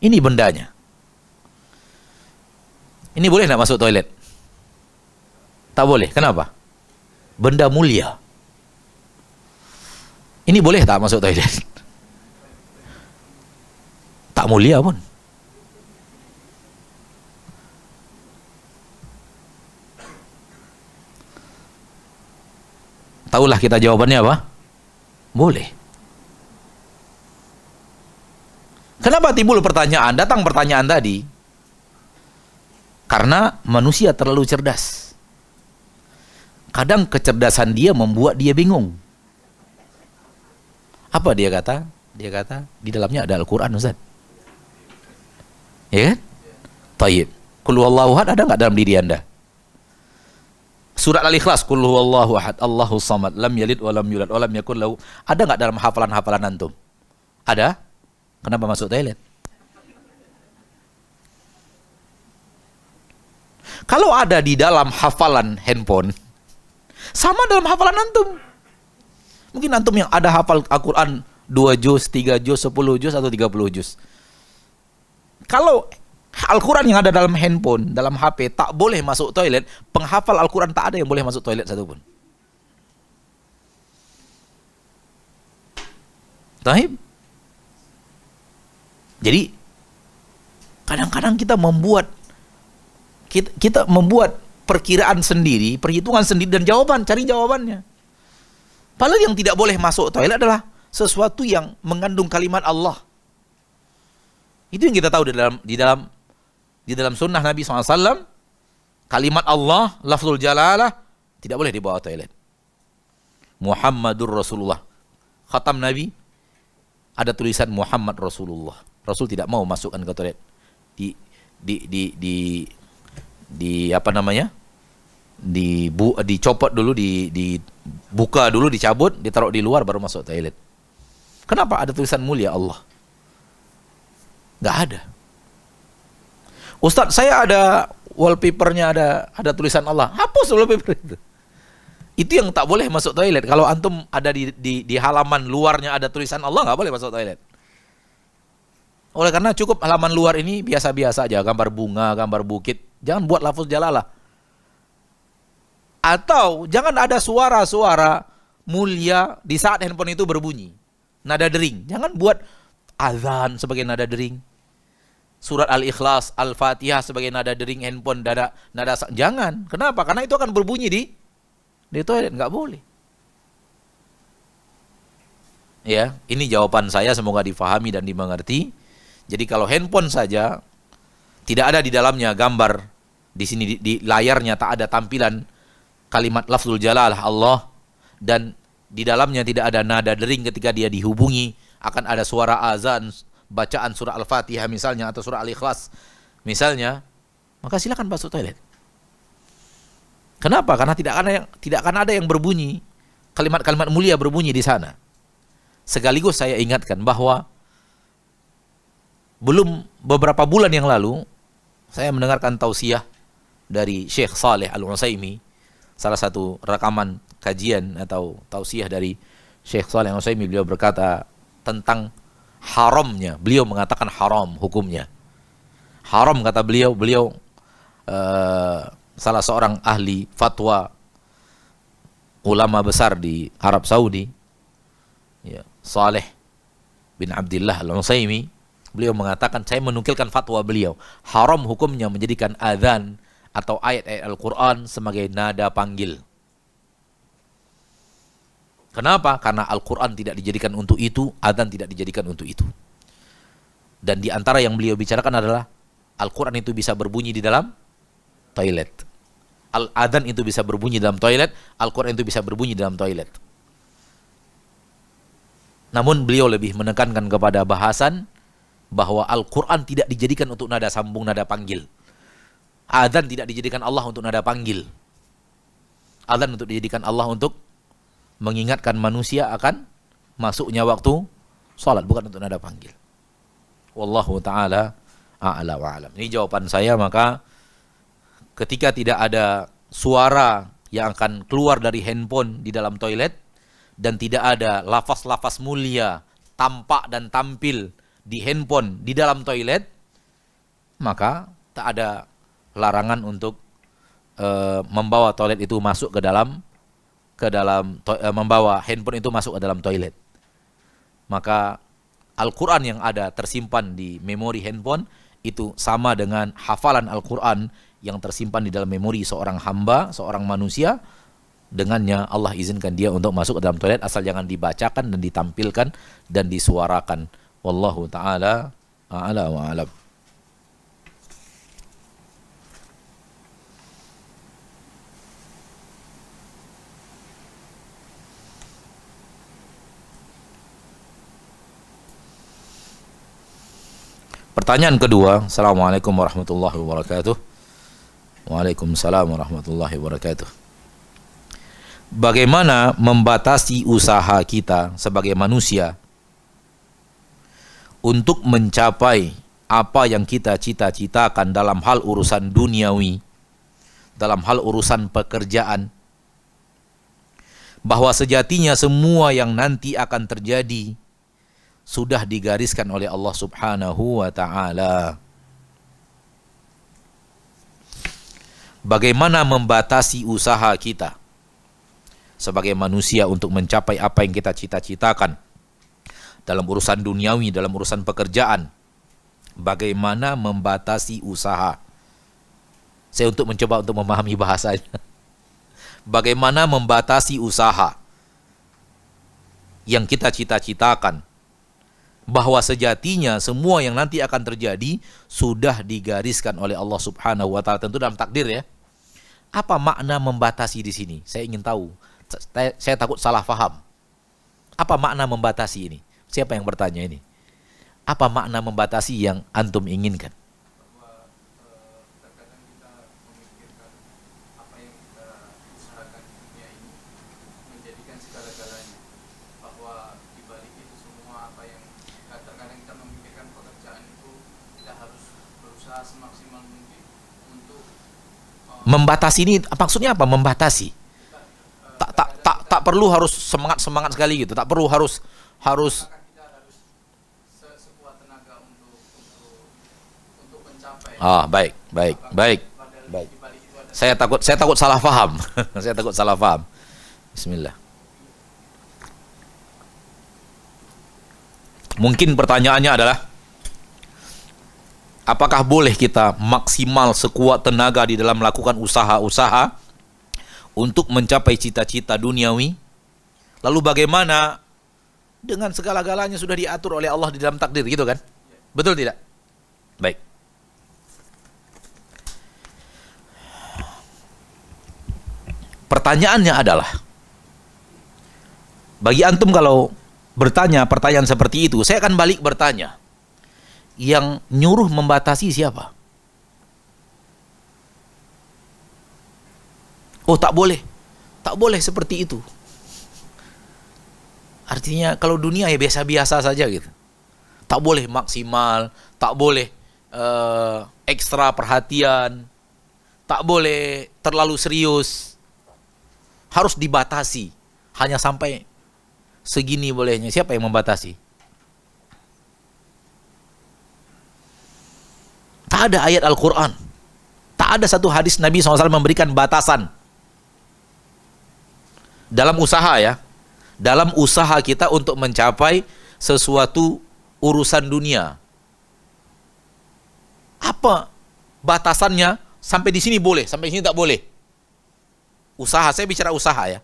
Ini bendanya. Ini boleh tidak masuk toilet? Tak boleh. Kenapa? Benda mulia. Ini boleh tak masuk toilet? Tak mulia pun. Tahulah kita jawabannya apa? Boleh. Kenapa timbul pertanyaan? Datang pertanyaan tadi. Karena manusia terlalu cerdas. Kadang kecerdasan dia membuat dia bingung. Apa dia kata? Dia kata, di dalamnya ada Al-Quran, Ustaz. Ya kan? Tayyib. Kul ada nggak dalam diri Anda? Surat Al-Ikhlas kullu huwallahu ahad Allahu samad lam yalid wa lam yulad Walam Yakun lahu. Ada nggak dalam hafalan-hafalan antum? Ada? Kenapa masuk toilet? Kalau ada di dalam hafalan handphone, sama dalam hafalan antum. Mungkin antum yang ada hafal Al-Quran 2 juz, 3 juz, 10 juz, atau 30 juz. Kalau Al-Quran yang ada dalam handphone, dalam HP, tak boleh masuk toilet. Penghafal Al-Quran tak ada yang boleh masuk toilet satupun. Taib. Jadi, kadang-kadang kita membuat kita, kita membuat perkiraan sendiri, perhitungan sendiri dan jawaban, cari jawabannya. Padahal yang tidak boleh masuk toilet adalah sesuatu yang mengandung kalimat Allah. Itu yang kita tahu di dalam di dalam di dalam sunnah Nabi SAW, kalimat Allah, lafzul jalalah, tidak boleh dibawa toilet. Muhammadur Rasulullah. Khatam Nabi, ada tulisan Muhammad Rasulullah. Rasul tidak mau masukkan ke toilet. Di, di, di, di, di apa namanya? Di, bu, dicopot dulu, di, buka dulu, dicabut, ditaruh di luar, baru masuk toilet. Kenapa ada tulisan mulia Allah? Gak ada. Ustaz, saya ada wallpapernya ada ada tulisan Allah. Hapus wallpaper itu. Itu yang tak boleh masuk toilet. Kalau antum ada di, di, di halaman luarnya ada tulisan Allah nggak boleh masuk toilet. Oleh karena cukup halaman luar ini biasa-biasa aja, gambar bunga, gambar bukit. Jangan buat lafaz jalalah. Atau jangan ada suara-suara mulia di saat handphone itu berbunyi. Nada dering. Jangan buat azan sebagai nada dering surat Al-Ikhlas, Al-Fatihah sebagai nada dering handphone, nada nada jangan. Kenapa? Karena itu akan berbunyi di di toilet, nggak boleh. Ya, ini jawaban saya semoga difahami dan dimengerti. Jadi kalau handphone saja tidak ada di dalamnya gambar di sini di, di layarnya tak ada tampilan kalimat lafzul jalalah Allah dan di dalamnya tidak ada nada dering ketika dia dihubungi akan ada suara azan bacaan surah Al-Fatihah misalnya atau surah Al-Ikhlas misalnya, maka silakan masuk toilet. Kenapa? Karena tidak akan yang tidak akan ada yang berbunyi kalimat-kalimat mulia berbunyi di sana. Sekaligus saya ingatkan bahwa belum beberapa bulan yang lalu saya mendengarkan tausiah dari Syekh Saleh al utsaimi salah satu rekaman kajian atau tausiah dari Syekh Saleh al utsaimi beliau berkata tentang haramnya. Beliau mengatakan haram hukumnya. Haram kata beliau, beliau uh, salah seorang ahli fatwa ulama besar di Arab Saudi. Ya, Saleh bin Abdullah Al-Utsaimin beliau mengatakan saya menukilkan fatwa beliau haram hukumnya menjadikan azan atau ayat-ayat Al-Qur'an sebagai nada panggil. Kenapa? Karena Al-Quran tidak dijadikan untuk itu, Adhan tidak dijadikan untuk itu. Dan di antara yang beliau bicarakan adalah Al-Quran itu bisa berbunyi di dalam toilet. al adzan itu bisa berbunyi dalam toilet, Al-Quran itu bisa berbunyi dalam toilet. Namun beliau lebih menekankan kepada bahasan bahwa Al-Quran tidak dijadikan untuk nada sambung, nada panggil. Adhan tidak dijadikan Allah untuk nada panggil. Adhan untuk dijadikan Allah untuk mengingatkan manusia akan masuknya waktu salat bukan untuk nada panggil. Wallahu taala a'la wa alam. Ini jawaban saya maka ketika tidak ada suara yang akan keluar dari handphone di dalam toilet dan tidak ada lafaz-lafaz mulia tampak dan tampil di handphone di dalam toilet maka tak ada larangan untuk e, membawa toilet itu masuk ke dalam ke dalam eh, membawa handphone itu masuk ke dalam toilet. Maka Al-Qur'an yang ada tersimpan di memori handphone itu sama dengan hafalan Al-Qur'an yang tersimpan di dalam memori seorang hamba, seorang manusia dengannya Allah izinkan dia untuk masuk ke dalam toilet asal jangan dibacakan dan ditampilkan dan disuarakan. Wallahu taala a'la wa Pertanyaan kedua, Assalamualaikum warahmatullahi wabarakatuh. Waalaikumsalam warahmatullahi wabarakatuh. Bagaimana membatasi usaha kita sebagai manusia untuk mencapai apa yang kita cita-citakan dalam hal urusan duniawi, dalam hal urusan pekerjaan, bahwa sejatinya semua yang nanti akan terjadi sudah digariskan oleh Allah Subhanahu wa taala. Bagaimana membatasi usaha kita sebagai manusia untuk mencapai apa yang kita cita-citakan dalam urusan duniawi, dalam urusan pekerjaan. Bagaimana membatasi usaha? Saya untuk mencoba untuk memahami bahasanya. Bagaimana membatasi usaha yang kita cita-citakan? bahwa sejatinya semua yang nanti akan terjadi sudah digariskan oleh Allah Subhanahu wa taala tentu dalam takdir ya. Apa makna membatasi di sini? Saya ingin tahu. Saya, takut salah faham Apa makna membatasi ini? Siapa yang bertanya ini? Apa makna membatasi yang antum inginkan? membatasi ini maksudnya apa membatasi tak tak tak tak perlu harus semangat semangat sekali gitu tak perlu harus harus ah, ah, baik, baik, baik, baik. Saya takut, saya takut salah faham saya takut salah faham Bismillah. Mungkin pertanyaannya adalah, apakah boleh kita maksimal sekuat tenaga di dalam melakukan usaha-usaha untuk mencapai cita-cita duniawi? Lalu bagaimana dengan segala-galanya sudah diatur oleh Allah di dalam takdir gitu kan? Betul tidak? Baik. Pertanyaannya adalah bagi antum kalau bertanya pertanyaan seperti itu, saya akan balik bertanya yang nyuruh membatasi siapa? Oh tak boleh, tak boleh seperti itu. Artinya kalau dunia ya biasa-biasa saja gitu. Tak boleh maksimal, tak boleh uh, ekstra perhatian, tak boleh terlalu serius. Harus dibatasi, hanya sampai segini bolehnya. Siapa yang membatasi? Tak ada ayat Al-Quran. Tak ada satu hadis Nabi SAW memberikan batasan. Dalam usaha ya. Dalam usaha kita untuk mencapai sesuatu urusan dunia. Apa batasannya? Sampai di sini boleh, sampai di sini tak boleh. Usaha, saya bicara usaha ya.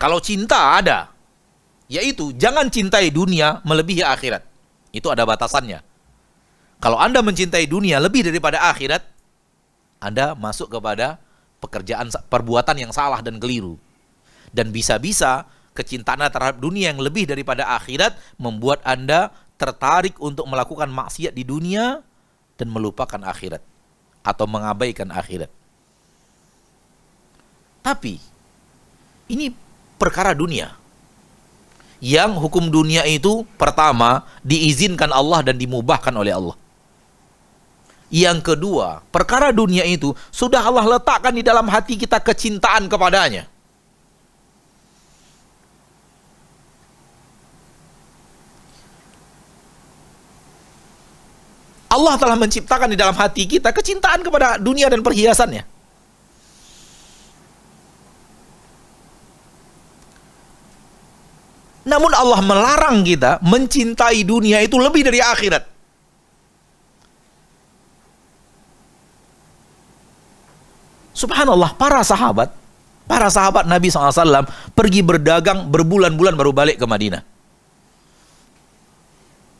Kalau cinta ada, yaitu jangan cintai dunia melebihi akhirat. Itu ada batasannya. Kalau Anda mencintai dunia lebih daripada akhirat, Anda masuk kepada pekerjaan perbuatan yang salah dan keliru. Dan bisa-bisa kecintaan terhadap dunia yang lebih daripada akhirat membuat Anda tertarik untuk melakukan maksiat di dunia dan melupakan akhirat atau mengabaikan akhirat. Tapi ini perkara dunia. Yang hukum dunia itu pertama diizinkan Allah dan dimubahkan oleh Allah. Yang kedua, perkara dunia itu sudah Allah letakkan di dalam hati kita kecintaan kepadanya. Allah telah menciptakan di dalam hati kita kecintaan kepada dunia dan perhiasannya. Namun Allah melarang kita mencintai dunia itu lebih dari akhirat. Subhanallah, para sahabat, para sahabat Nabi SAW pergi berdagang berbulan-bulan baru balik ke Madinah.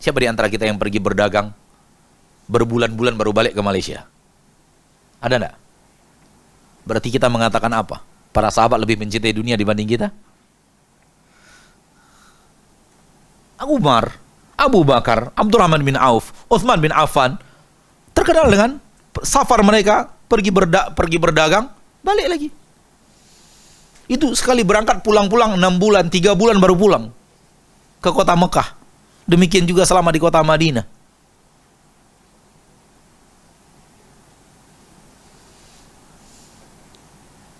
Siapa di antara kita yang pergi berdagang berbulan-bulan baru balik ke Malaysia? Ada enggak? Berarti kita mengatakan apa? Para sahabat lebih mencintai dunia dibanding kita? Abu Umar, Abu Bakar, Abdurrahman bin Auf, Uthman bin Affan terkenal dengan safar mereka pergi berda pergi berdagang, balik lagi. Itu sekali berangkat pulang-pulang 6 bulan, tiga bulan baru pulang ke kota Mekah. Demikian juga selama di kota Madinah.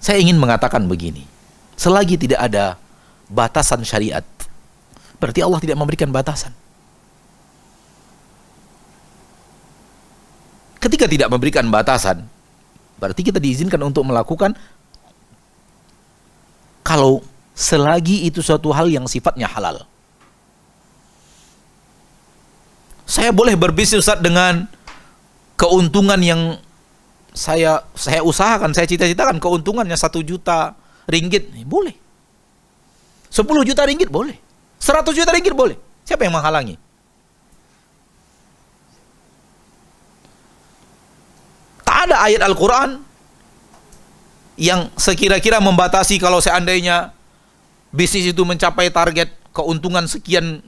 Saya ingin mengatakan begini. Selagi tidak ada batasan syariat, berarti Allah tidak memberikan batasan. Ketika tidak memberikan batasan, Berarti kita diizinkan untuk melakukan kalau selagi itu suatu hal yang sifatnya halal. Saya boleh berbisnis Ustaz dengan keuntungan yang saya saya usahakan, saya cita-citakan keuntungannya satu juta ringgit, eh, boleh. 10 juta ringgit boleh. 100 juta ringgit boleh. Siapa yang menghalangi? ada ayat Al-Quran yang sekira-kira membatasi kalau seandainya bisnis itu mencapai target keuntungan sekian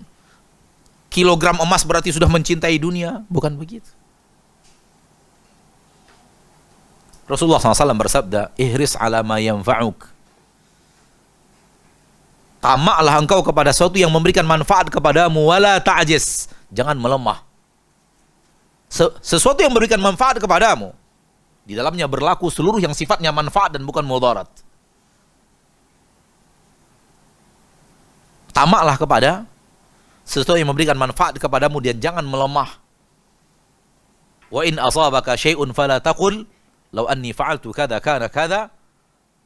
kilogram emas berarti sudah mencintai dunia. Bukan begitu. Rasulullah SAW bersabda, Ihris ala ma yanfa'uk. Tamaklah engkau kepada sesuatu yang memberikan manfaat kepadamu. Wala ta'ajis. Jangan melemah. Sesuatu yang memberikan manfaat kepadamu. Di dalamnya berlaku seluruh yang sifatnya manfaat dan bukan mudarat. Tamaklah kepada sesuatu yang memberikan manfaat kepadamu dan jangan melemah. Wa in asabaka syai'un fala taqul law anni fa'altu kada kana kada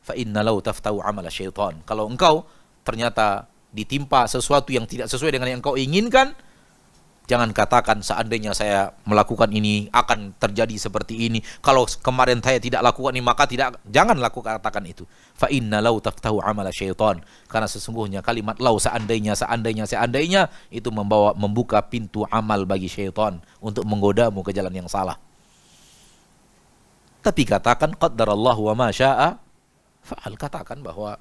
fa inna law taftau amala syaitan. Kalau engkau ternyata ditimpa sesuatu yang tidak sesuai dengan yang engkau inginkan, Jangan katakan seandainya saya melakukan ini akan terjadi seperti ini. Kalau kemarin saya tidak lakukan ini maka tidak jangan lakukan katakan itu. Fa inna lau taftahu amala syaitan. Karena sesungguhnya kalimat lau seandainya seandainya seandainya itu membawa membuka pintu amal bagi syaitan untuk menggodamu ke jalan yang salah. Tapi katakan qaddarallahu wa ma syaa fa'al katakan bahwa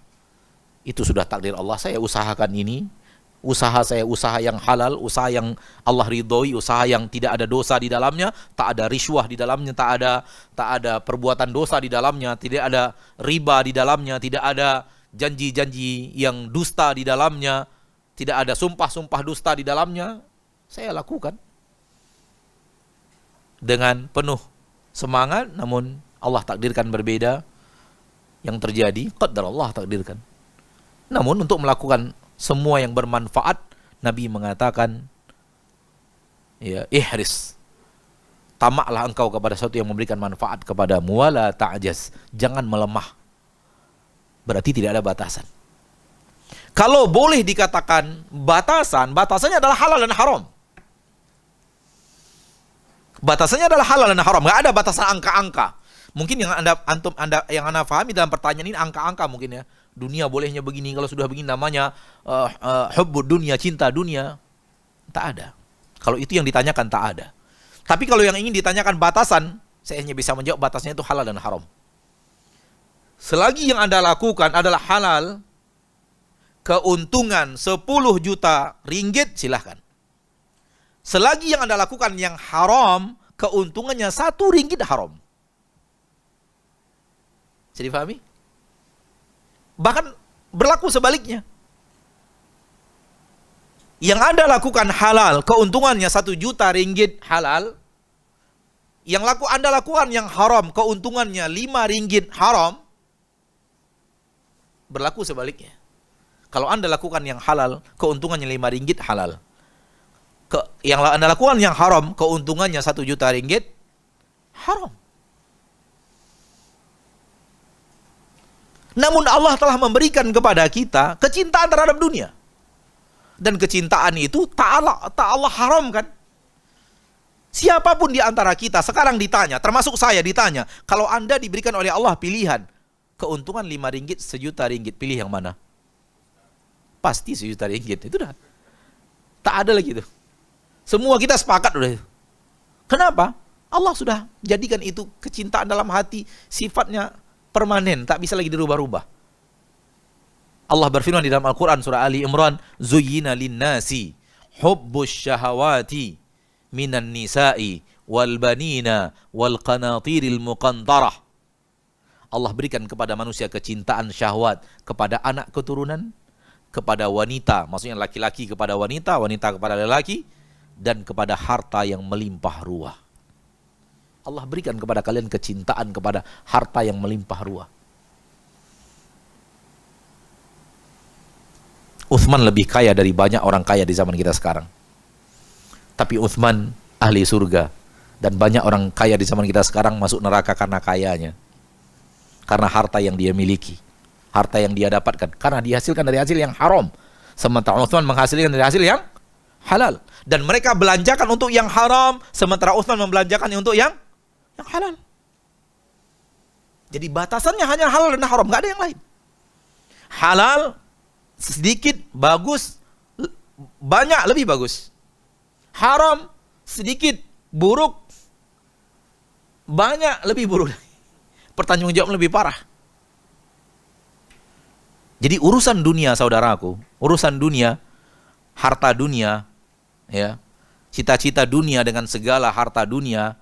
itu sudah takdir Allah saya usahakan ini usaha saya usaha yang halal, usaha yang Allah ridhoi, usaha yang tidak ada dosa di dalamnya, tak ada riswah di dalamnya, tak ada tak ada perbuatan dosa di dalamnya, tidak ada riba di dalamnya, tidak ada janji-janji yang dusta di dalamnya, tidak ada sumpah-sumpah dusta di dalamnya, saya lakukan dengan penuh semangat namun Allah takdirkan berbeda yang terjadi qadar Allah takdirkan. Namun untuk melakukan semua yang bermanfaat Nabi mengatakan ya ihris tamaklah engkau kepada sesuatu yang memberikan manfaat kepadamu tak ta'jaz jangan melemah berarti tidak ada batasan kalau boleh dikatakan batasan batasannya adalah halal dan haram batasannya adalah halal dan haram nggak ada batasan angka-angka mungkin yang anda antum anda yang anda pahami dalam pertanyaan ini angka-angka mungkin ya dunia bolehnya begini kalau sudah begini namanya uh, uh, hubbud dunia cinta dunia tak ada kalau itu yang ditanyakan tak ada tapi kalau yang ingin ditanyakan batasan saya hanya bisa menjawab batasnya itu halal dan haram selagi yang anda lakukan adalah halal keuntungan 10 juta ringgit silahkan selagi yang anda lakukan yang haram keuntungannya satu ringgit haram jadi pahami? Bahkan berlaku sebaliknya. Yang Anda lakukan halal, keuntungannya satu juta ringgit halal. Yang laku Anda lakukan yang haram, keuntungannya lima ringgit haram. Berlaku sebaliknya. Kalau Anda lakukan yang halal, keuntungannya lima ringgit halal. Ke, yang Anda lakukan yang haram, keuntungannya satu juta ringgit haram. Namun Allah telah memberikan kepada kita kecintaan terhadap dunia. Dan kecintaan itu tak Allah, tak Allah haramkan. Siapapun di antara kita sekarang ditanya, termasuk saya ditanya, kalau Anda diberikan oleh Allah pilihan, keuntungan 5 ringgit, sejuta ringgit, pilih yang mana? Pasti sejuta ringgit, itu dah. Tak ada lagi itu. Semua kita sepakat udah itu. Kenapa? Allah sudah jadikan itu kecintaan dalam hati, sifatnya permanen, tak bisa lagi dirubah-rubah. Allah berfirman di dalam Al-Quran surah Ali Imran, Zuyina linnasi hubbus syahawati minan nisa'i wal banina wal qanatiril muqantarah. Allah berikan kepada manusia kecintaan syahwat kepada anak keturunan, kepada wanita, maksudnya laki-laki kepada wanita, wanita kepada lelaki, dan kepada harta yang melimpah ruah. Allah berikan kepada kalian kecintaan kepada harta yang melimpah ruah. Uthman lebih kaya dari banyak orang kaya di zaman kita sekarang. Tapi Uthman ahli surga. Dan banyak orang kaya di zaman kita sekarang masuk neraka karena kayanya. Karena harta yang dia miliki. Harta yang dia dapatkan. Karena dihasilkan dari hasil yang haram. Sementara Uthman menghasilkan dari hasil yang halal. Dan mereka belanjakan untuk yang haram. Sementara Uthman membelanjakan untuk yang yang halal. Jadi batasannya hanya halal dan haram, nggak ada yang lain. Halal sedikit bagus, banyak lebih bagus. Haram sedikit buruk, banyak lebih buruk. Pertanyaan jawab lebih parah. Jadi urusan dunia saudaraku, urusan dunia, harta dunia, ya, cita-cita dunia dengan segala harta dunia,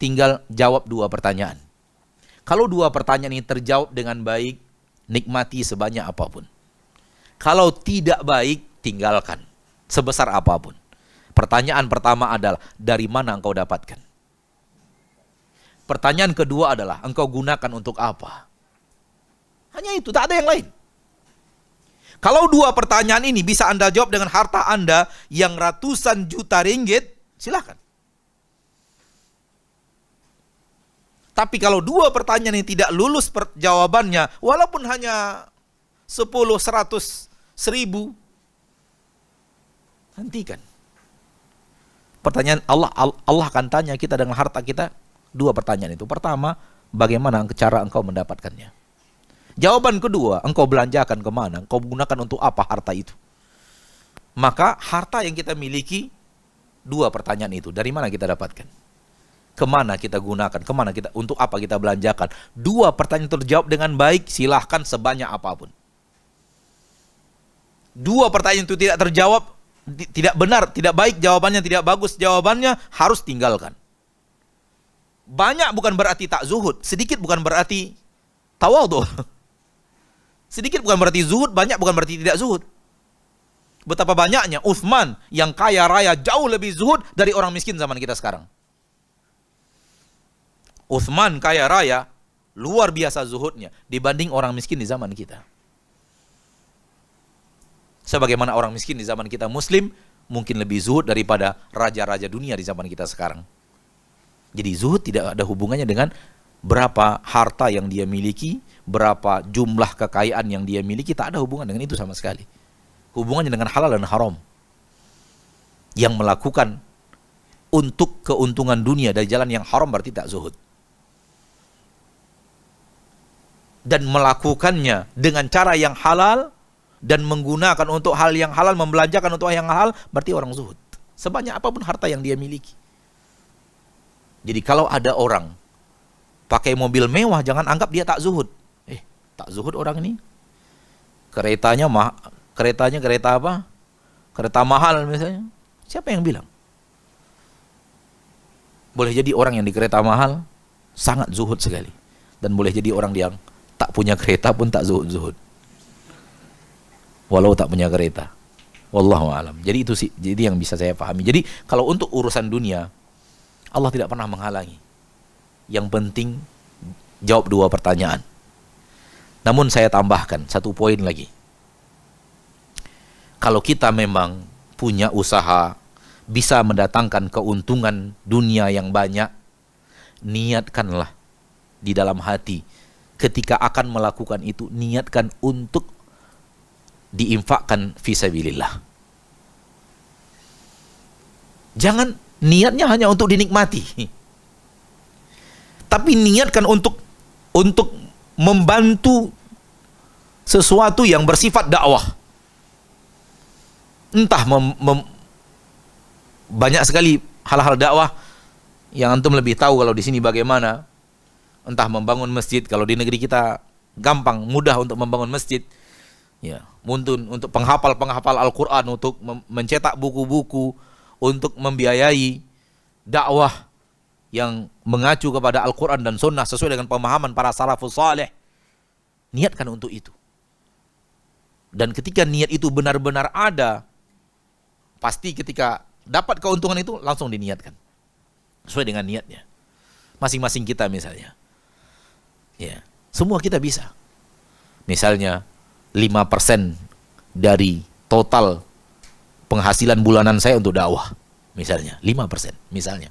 tinggal jawab dua pertanyaan. Kalau dua pertanyaan ini terjawab dengan baik, nikmati sebanyak apapun. Kalau tidak baik, tinggalkan sebesar apapun. Pertanyaan pertama adalah dari mana engkau dapatkan? Pertanyaan kedua adalah engkau gunakan untuk apa? Hanya itu, tak ada yang lain. Kalau dua pertanyaan ini bisa Anda jawab dengan harta Anda yang ratusan juta ringgit, silakan. Tapi kalau dua pertanyaan ini tidak lulus per- jawabannya, walaupun hanya 10, 100, 1000, hentikan. Pertanyaan Allah, Allah akan tanya kita dengan harta kita dua pertanyaan itu. Pertama, bagaimana cara engkau mendapatkannya? Jawaban kedua, engkau belanjakan kemana? Engkau gunakan untuk apa harta itu? Maka harta yang kita miliki, dua pertanyaan itu. Dari mana kita dapatkan? kemana kita gunakan, kemana kita untuk apa kita belanjakan. Dua pertanyaan terjawab dengan baik, silahkan sebanyak apapun. Dua pertanyaan itu tidak terjawab, tidak benar, tidak baik jawabannya, tidak bagus jawabannya, harus tinggalkan. Banyak bukan berarti tak zuhud, sedikit bukan berarti tawadhu. Sedikit bukan berarti zuhud, banyak bukan berarti tidak zuhud. Betapa banyaknya Uthman yang kaya raya jauh lebih zuhud dari orang miskin zaman kita sekarang. Uthman kaya raya, luar biasa zuhudnya dibanding orang miskin di zaman kita. Sebagaimana orang miskin di zaman kita muslim, mungkin lebih zuhud daripada raja-raja dunia di zaman kita sekarang. Jadi zuhud tidak ada hubungannya dengan berapa harta yang dia miliki, berapa jumlah kekayaan yang dia miliki, tak ada hubungan dengan itu sama sekali. Hubungannya dengan halal dan haram. Yang melakukan untuk keuntungan dunia dari jalan yang haram berarti tak zuhud. dan melakukannya dengan cara yang halal dan menggunakan untuk hal yang halal, membelanjakan untuk hal yang halal, berarti orang zuhud. Sebanyak apapun harta yang dia miliki. Jadi kalau ada orang pakai mobil mewah, jangan anggap dia tak zuhud. Eh, tak zuhud orang ini. Keretanya mah keretanya kereta apa? Kereta mahal misalnya. Siapa yang bilang? Boleh jadi orang yang di kereta mahal sangat zuhud sekali dan boleh jadi orang yang tak punya kereta pun tak zuhud-zuhud. Walau tak punya kereta. Wallahu alam. Jadi itu sih jadi yang bisa saya pahami. Jadi kalau untuk urusan dunia Allah tidak pernah menghalangi. Yang penting jawab dua pertanyaan. Namun saya tambahkan satu poin lagi. Kalau kita memang punya usaha bisa mendatangkan keuntungan dunia yang banyak, niatkanlah di dalam hati ketika akan melakukan itu niatkan untuk diinfakkan visabilillah. Jangan niatnya hanya untuk dinikmati. Tapi niatkan untuk untuk membantu sesuatu yang bersifat dakwah. Entah mem, mem, banyak sekali hal-hal dakwah yang antum lebih tahu kalau di sini bagaimana entah membangun masjid kalau di negeri kita gampang mudah untuk membangun masjid ya muntun untuk penghafal-penghafal Al-Qur'an untuk mencetak buku-buku untuk membiayai dakwah yang mengacu kepada Al-Qur'an dan sunnah sesuai dengan pemahaman para salafus saleh niatkan untuk itu dan ketika niat itu benar-benar ada pasti ketika dapat keuntungan itu langsung diniatkan sesuai dengan niatnya masing-masing kita misalnya Ya, semua kita bisa. Misalnya 5% dari total penghasilan bulanan saya untuk dakwah. Misalnya 5%, misalnya.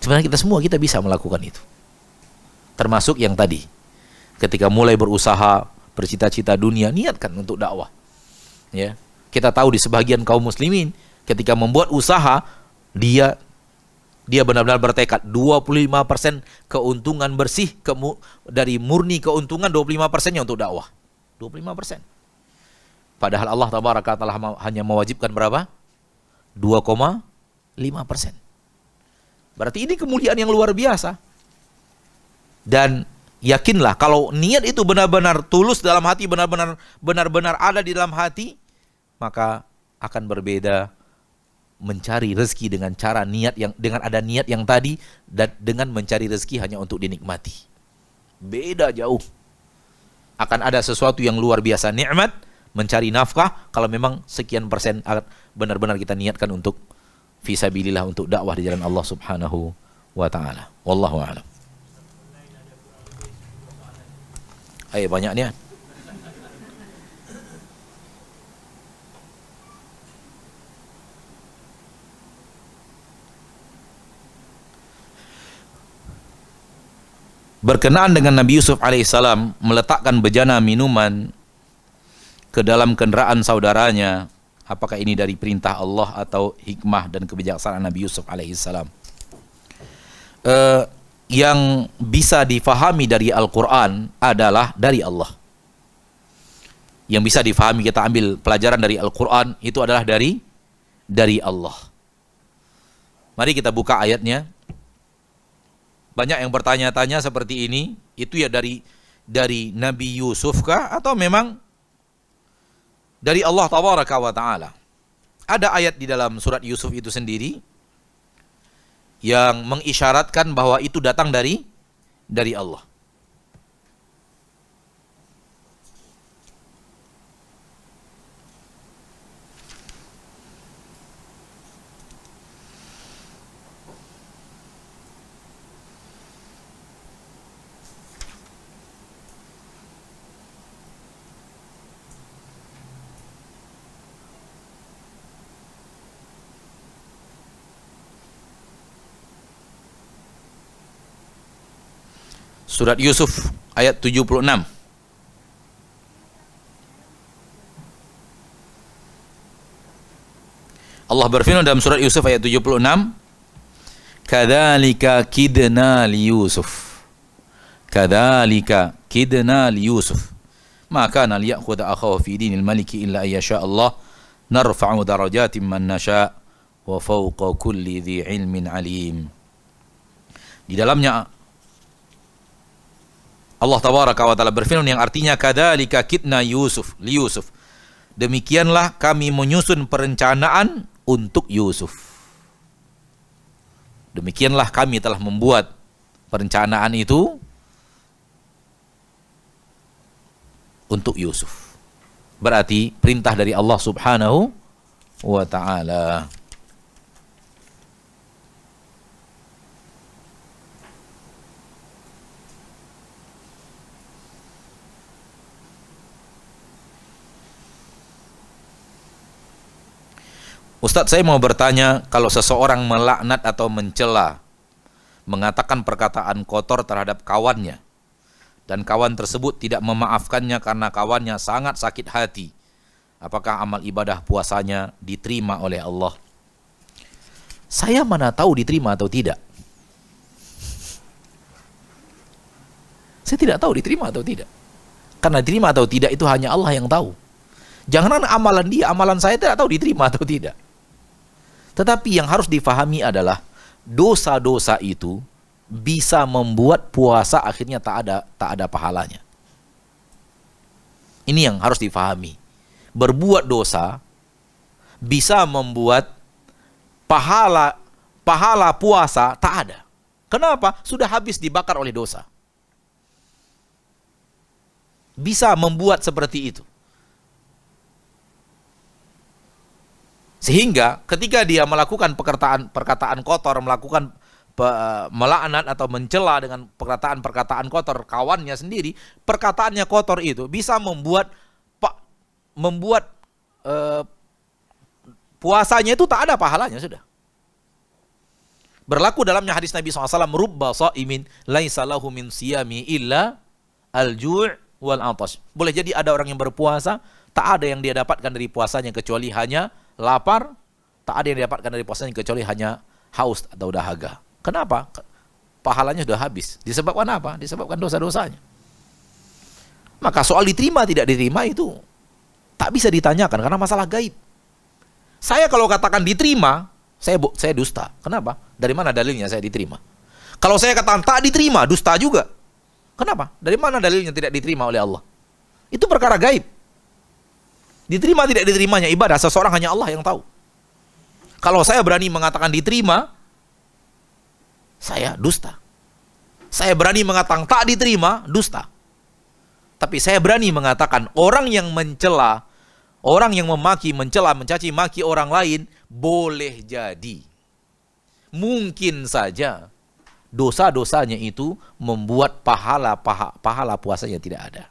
Sebenarnya kita semua kita bisa melakukan itu. Termasuk yang tadi. Ketika mulai berusaha, bercita-cita dunia, niatkan untuk dakwah. Ya. Kita tahu di sebagian kaum muslimin ketika membuat usaha, dia dia benar-benar bertekad 25% keuntungan bersih ke, dari murni keuntungan 25%-nya untuk dakwah. 25%. Padahal Allah tabaraka taala hanya mewajibkan berapa? 2,5%. Berarti ini kemuliaan yang luar biasa. Dan yakinlah kalau niat itu benar-benar tulus dalam hati, benar-benar benar-benar ada di dalam hati, maka akan berbeda mencari rezeki dengan cara niat yang dengan ada niat yang tadi dan dengan mencari rezeki hanya untuk dinikmati. Beda jauh. Akan ada sesuatu yang luar biasa nikmat mencari nafkah kalau memang sekian persen benar-benar kita niatkan untuk fisabilillah untuk dakwah di jalan Allah Subhanahu wa taala. Wallahu a'lam. Ayo banyaknya. berkenaan dengan Nabi Yusuf alaihissalam meletakkan bejana minuman ke dalam kendaraan saudaranya apakah ini dari perintah Allah atau hikmah dan kebijaksanaan Nabi Yusuf alaihissalam uh, eh, yang bisa difahami dari Al-Quran adalah dari Allah yang bisa difahami kita ambil pelajaran dari Al-Quran itu adalah dari dari Allah mari kita buka ayatnya banyak yang bertanya-tanya seperti ini, itu ya dari dari Nabi Yusuf kah atau memang dari Allah tabaraka wa taala. Ada ayat di dalam surat Yusuf itu sendiri yang mengisyaratkan bahwa itu datang dari dari Allah. Surat Yusuf ayat 76. Allah berfirman dalam surat Yusuf ayat 76, "Kadzalika kidna li Yusuf." Kadzalika kidna li Yusuf. Maka kana liya'khudha akhahu fi dinil maliki illa ayyasha Allah narfa'u darajatin man nasha wa fawqa kulli dhi ilmin alim. Di dalamnya Allah tabaraka wa taala berfirman yang artinya kadzalika kitna Yusuf li Yusuf. Demikianlah kami menyusun perencanaan untuk Yusuf. Demikianlah kami telah membuat perencanaan itu untuk Yusuf. Berarti perintah dari Allah Subhanahu wa taala. Ustadz saya mau bertanya kalau seseorang melaknat atau mencela mengatakan perkataan kotor terhadap kawannya dan kawan tersebut tidak memaafkannya karena kawannya sangat sakit hati apakah amal ibadah puasanya diterima oleh Allah saya mana tahu diterima atau tidak saya tidak tahu diterima atau tidak karena diterima atau tidak itu hanya Allah yang tahu jangan amalan dia amalan saya tidak tahu diterima atau tidak tetapi yang harus difahami adalah dosa-dosa itu bisa membuat puasa akhirnya tak ada tak ada pahalanya. Ini yang harus difahami. Berbuat dosa bisa membuat pahala pahala puasa tak ada. Kenapa? Sudah habis dibakar oleh dosa. Bisa membuat seperti itu. Sehingga ketika dia melakukan perkataan perkataan kotor, melakukan melaknat atau mencela dengan perkataan-perkataan kotor kawannya sendiri, perkataannya kotor itu bisa membuat pak membuat e, puasanya itu tak ada pahalanya sudah. Berlaku dalamnya hadis Nabi SAW, Rubba sa'imin laisa lahu min siyami illa al-ju' wal -atas. Boleh jadi ada orang yang berpuasa, tak ada yang dia dapatkan dari puasanya kecuali hanya lapar, tak ada yang didapatkan dari puasanya kecuali hanya haus atau dahaga. Kenapa? Pahalanya sudah habis. Disebabkan apa? Disebabkan dosa-dosanya. Maka soal diterima tidak diterima itu tak bisa ditanyakan karena masalah gaib. Saya kalau katakan diterima, saya bu, saya dusta. Kenapa? Dari mana dalilnya saya diterima? Kalau saya katakan tak diterima, dusta juga. Kenapa? Dari mana dalilnya tidak diterima oleh Allah? Itu perkara gaib. Diterima tidak diterimanya ibadah seseorang hanya Allah yang tahu. Kalau saya berani mengatakan diterima, saya dusta. Saya berani mengatakan tak diterima, dusta. Tapi saya berani mengatakan orang yang mencela, orang yang memaki, mencela, mencaci maki orang lain boleh jadi. Mungkin saja dosa-dosanya itu membuat pahala pahala puasanya tidak ada.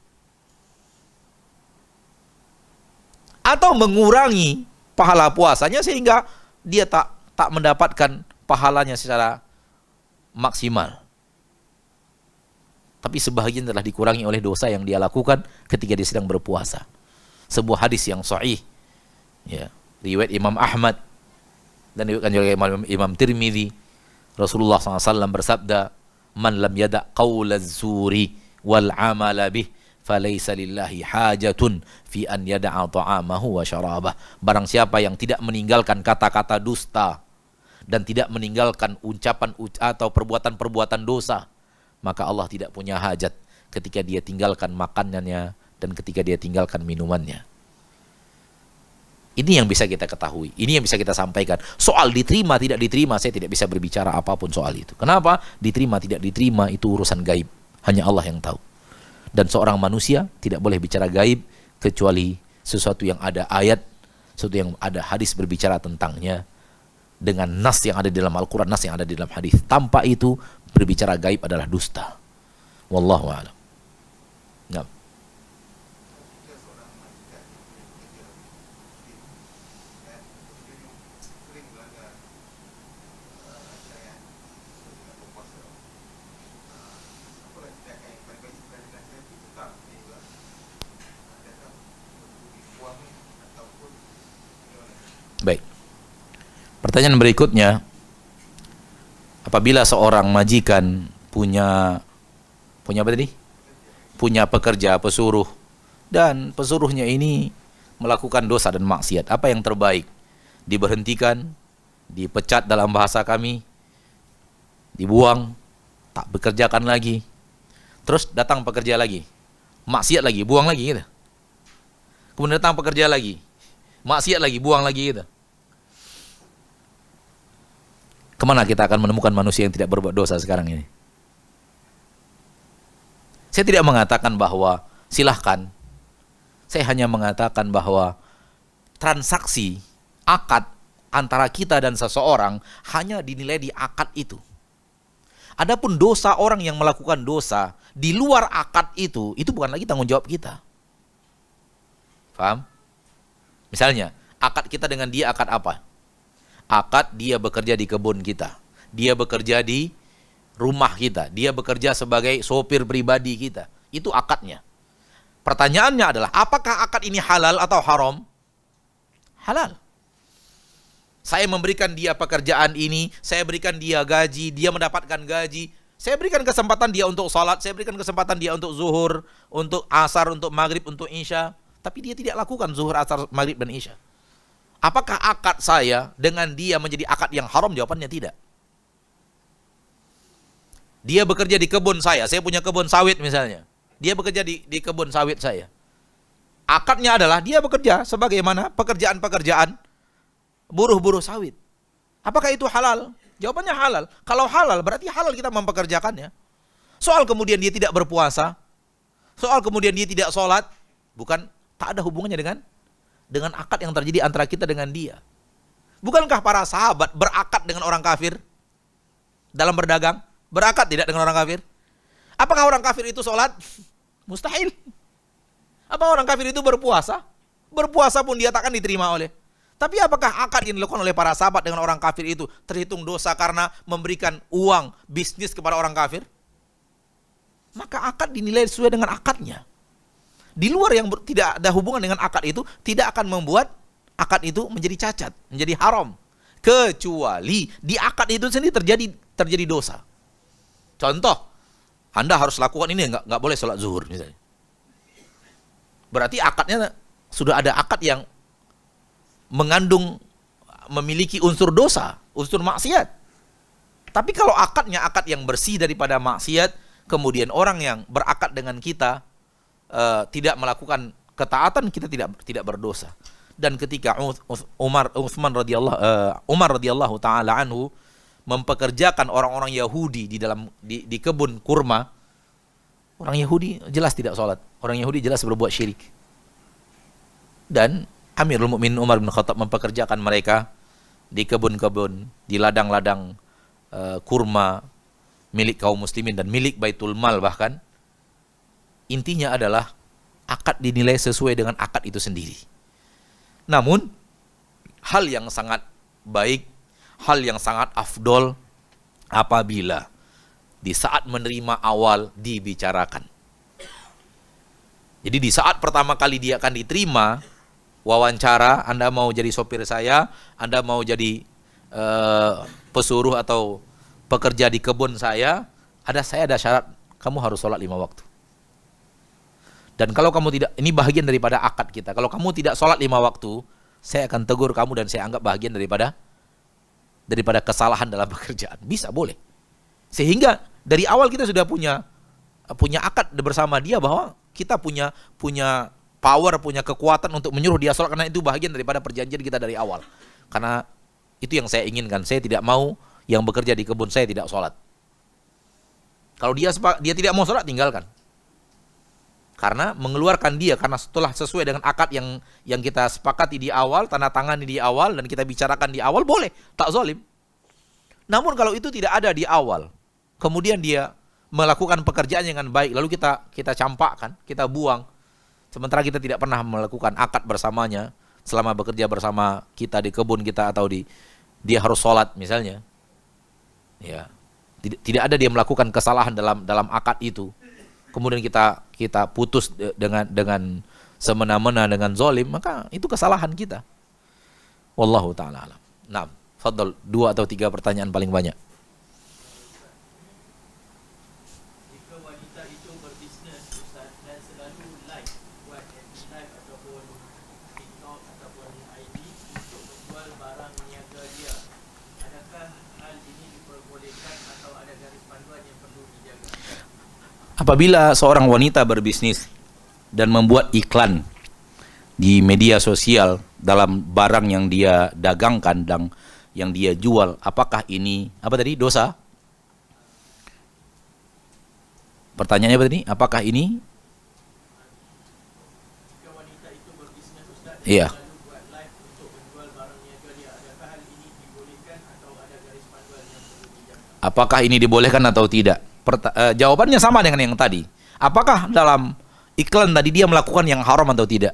atau mengurangi pahala puasanya sehingga dia tak tak mendapatkan pahalanya secara maksimal. Tapi sebahagian telah dikurangi oleh dosa yang dia lakukan ketika dia sedang berpuasa. Sebuah hadis yang sahih. Ya, riwayat Imam Ahmad dan riwayat juga Imam, Imam tirmizi Rasulullah SAW bersabda, "Man lam yada qaulaz zuri wal amala bih lillahi hajatun fi an yada'a ta'amahu wa syarabah. Barang siapa yang tidak meninggalkan kata-kata dusta dan tidak meninggalkan ucapan atau perbuatan-perbuatan dosa, maka Allah tidak punya hajat ketika dia tinggalkan makanannya dan ketika dia tinggalkan minumannya. Ini yang bisa kita ketahui, ini yang bisa kita sampaikan. Soal diterima tidak diterima, saya tidak bisa berbicara apapun soal itu. Kenapa? Diterima tidak diterima itu urusan gaib, hanya Allah yang tahu. Dan seorang manusia tidak boleh bicara gaib kecuali sesuatu yang ada ayat, sesuatu yang ada hadis berbicara tentangnya dengan nas yang ada di dalam Al-Qur'an, nas yang ada di dalam hadis. Tanpa itu berbicara gaib adalah dusta. Wallahu a'lam. Baik. Pertanyaan berikutnya, apabila seorang majikan punya punya apa tadi? Punya pekerja, pesuruh dan pesuruhnya ini melakukan dosa dan maksiat. Apa yang terbaik? Diberhentikan, dipecat dalam bahasa kami, dibuang, tak bekerjakan lagi. Terus datang pekerja lagi, maksiat lagi, buang lagi gitu. Kemudian datang pekerja lagi, maksiat lagi, buang lagi gitu. Kemana kita akan menemukan manusia yang tidak berbuat dosa sekarang ini? Saya tidak mengatakan bahwa silahkan. Saya hanya mengatakan bahwa transaksi, akad antara kita dan seseorang hanya dinilai di akad itu. Adapun dosa orang yang melakukan dosa di luar akad itu, itu bukan lagi tanggung jawab kita. Faham? Misalnya, akad kita dengan dia akad apa? Akad dia bekerja di kebun kita. Dia bekerja di rumah kita. Dia bekerja sebagai sopir pribadi kita. Itu akadnya. Pertanyaannya adalah, apakah akad ini halal atau haram? Halal. Saya memberikan dia pekerjaan ini, saya berikan dia gaji, dia mendapatkan gaji. Saya berikan kesempatan dia untuk salat, saya berikan kesempatan dia untuk zuhur, untuk asar, untuk maghrib, untuk isya. Tapi dia tidak lakukan zuhur, asar, maghrib, dan isya. Apakah akad saya dengan dia menjadi akad yang haram? Jawabannya tidak. Dia bekerja di kebun saya, saya punya kebun sawit misalnya. Dia bekerja di, di kebun sawit saya. Akadnya adalah dia bekerja sebagaimana pekerjaan-pekerjaan buruh-buruh sawit. Apakah itu halal? Jawabannya halal. Kalau halal berarti halal kita mempekerjakannya. Soal kemudian dia tidak berpuasa, soal kemudian dia tidak sholat, bukan Tak ada hubungannya dengan dengan akad yang terjadi antara kita dengan dia. Bukankah para sahabat berakad dengan orang kafir dalam berdagang? Berakad tidak dengan orang kafir? Apakah orang kafir itu sholat? Mustahil. Apa orang kafir itu berpuasa? Berpuasa pun dia takkan diterima oleh. Tapi apakah akad yang dilakukan oleh para sahabat dengan orang kafir itu terhitung dosa karena memberikan uang bisnis kepada orang kafir? Maka akad dinilai sesuai dengan akadnya di luar yang ber, tidak ada hubungan dengan akad itu tidak akan membuat akad itu menjadi cacat, menjadi haram. Kecuali di akad itu sendiri terjadi terjadi dosa. Contoh, Anda harus lakukan ini nggak nggak boleh sholat zuhur misalnya. Berarti akadnya sudah ada akad yang mengandung memiliki unsur dosa, unsur maksiat. Tapi kalau akadnya akad yang bersih daripada maksiat, kemudian orang yang berakad dengan kita uh, tidak melakukan ketaatan kita tidak tidak berdosa. Dan ketika Umar Utsman radhiyallahu uh, Umar radhiyallahu taala anhu mempekerjakan orang-orang Yahudi di dalam di, di kebun kurma, orang Yahudi jelas tidak sholat. Orang Yahudi jelas berbuat syirik. Dan Amirul Mukminin Umar bin Khattab mempekerjakan mereka di kebun-kebun, di ladang-ladang uh, kurma milik kaum muslimin dan milik Baitul Mal bahkan Intinya adalah akad dinilai sesuai dengan akad itu sendiri. Namun hal yang sangat baik, hal yang sangat afdol apabila di saat menerima awal dibicarakan. Jadi di saat pertama kali dia akan diterima wawancara, Anda mau jadi sopir saya, Anda mau jadi uh, pesuruh atau pekerja di kebun saya, ada saya ada syarat kamu harus sholat lima waktu. Dan kalau kamu tidak, ini bagian daripada akad kita. Kalau kamu tidak sholat lima waktu, saya akan tegur kamu dan saya anggap bagian daripada daripada kesalahan dalam pekerjaan. Bisa, boleh. Sehingga dari awal kita sudah punya punya akad bersama dia bahwa kita punya punya power, punya kekuatan untuk menyuruh dia sholat karena itu bagian daripada perjanjian kita dari awal. Karena itu yang saya inginkan. Saya tidak mau yang bekerja di kebun saya tidak sholat. Kalau dia dia tidak mau sholat tinggalkan karena mengeluarkan dia karena setelah sesuai dengan akad yang yang kita sepakati di awal tanda tangan di awal dan kita bicarakan di awal boleh tak zalim namun kalau itu tidak ada di awal kemudian dia melakukan pekerjaan dengan baik lalu kita kita campakkan kita buang sementara kita tidak pernah melakukan akad bersamanya selama bekerja bersama kita di kebun kita atau di dia harus sholat misalnya ya tidak, tidak ada dia melakukan kesalahan dalam dalam akad itu kemudian kita kita putus dengan dengan semena-mena dengan zolim, maka itu kesalahan kita. Wallahu taala alam. Nah, fadl dua atau tiga pertanyaan paling banyak. Apabila seorang wanita berbisnis dan membuat iklan di media sosial dalam barang yang dia dagangkan dan yang dia jual, apakah ini apa tadi dosa? Pertanyaannya apa tadi? Apakah ini? Iya. Apakah ini dibolehkan atau tidak? uh, jawabannya sama dengan yang tadi. Apakah dalam iklan tadi dia melakukan yang haram atau tidak?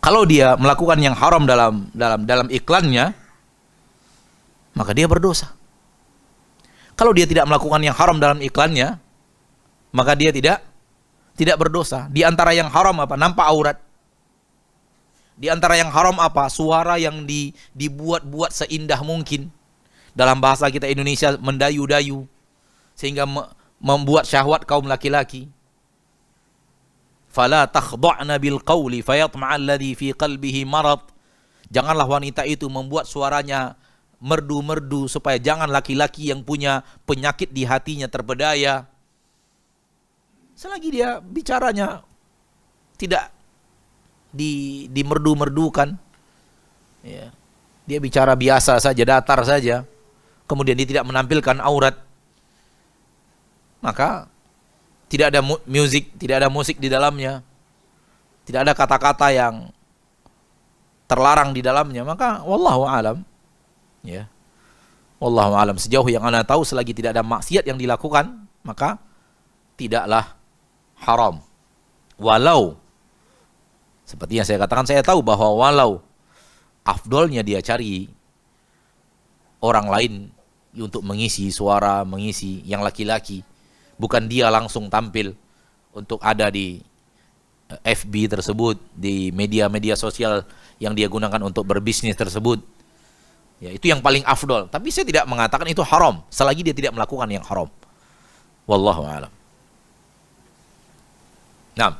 Kalau dia melakukan yang haram dalam dalam dalam iklannya, maka dia berdosa. Kalau dia tidak melakukan yang haram dalam iklannya, maka dia tidak tidak berdosa. Di antara yang haram apa? Nampak aurat. Di antara yang haram apa? Suara yang di, dibuat-buat seindah mungkin dalam bahasa kita Indonesia mendayu-dayu sehingga me membuat syahwat kaum laki-laki. Fala takhda'na bil qawli fayatma'a alladhi fi qalbihi marad. Janganlah wanita itu membuat suaranya merdu-merdu supaya jangan laki-laki yang punya penyakit di hatinya terpedaya. Selagi dia bicaranya tidak di merdu merdukan ya. Dia bicara biasa saja, datar saja kemudian dia tidak menampilkan aurat, maka tidak ada mu tidak ada musik di dalamnya, tidak ada kata-kata yang terlarang di dalamnya, maka wallahu alam, ya. Wallahu alam sejauh yang anda tahu selagi tidak ada maksiat yang dilakukan maka tidaklah haram. Walau seperti yang saya katakan saya tahu bahwa walau afdolnya dia cari orang lain untuk mengisi suara, mengisi yang laki-laki. Bukan dia langsung tampil untuk ada di eh, FB tersebut, di media-media sosial yang dia gunakan untuk berbisnis tersebut. Ya, itu yang paling afdol. Tapi saya tidak mengatakan itu haram selagi dia tidak melakukan yang haram. Wallahu a'lam. Nah,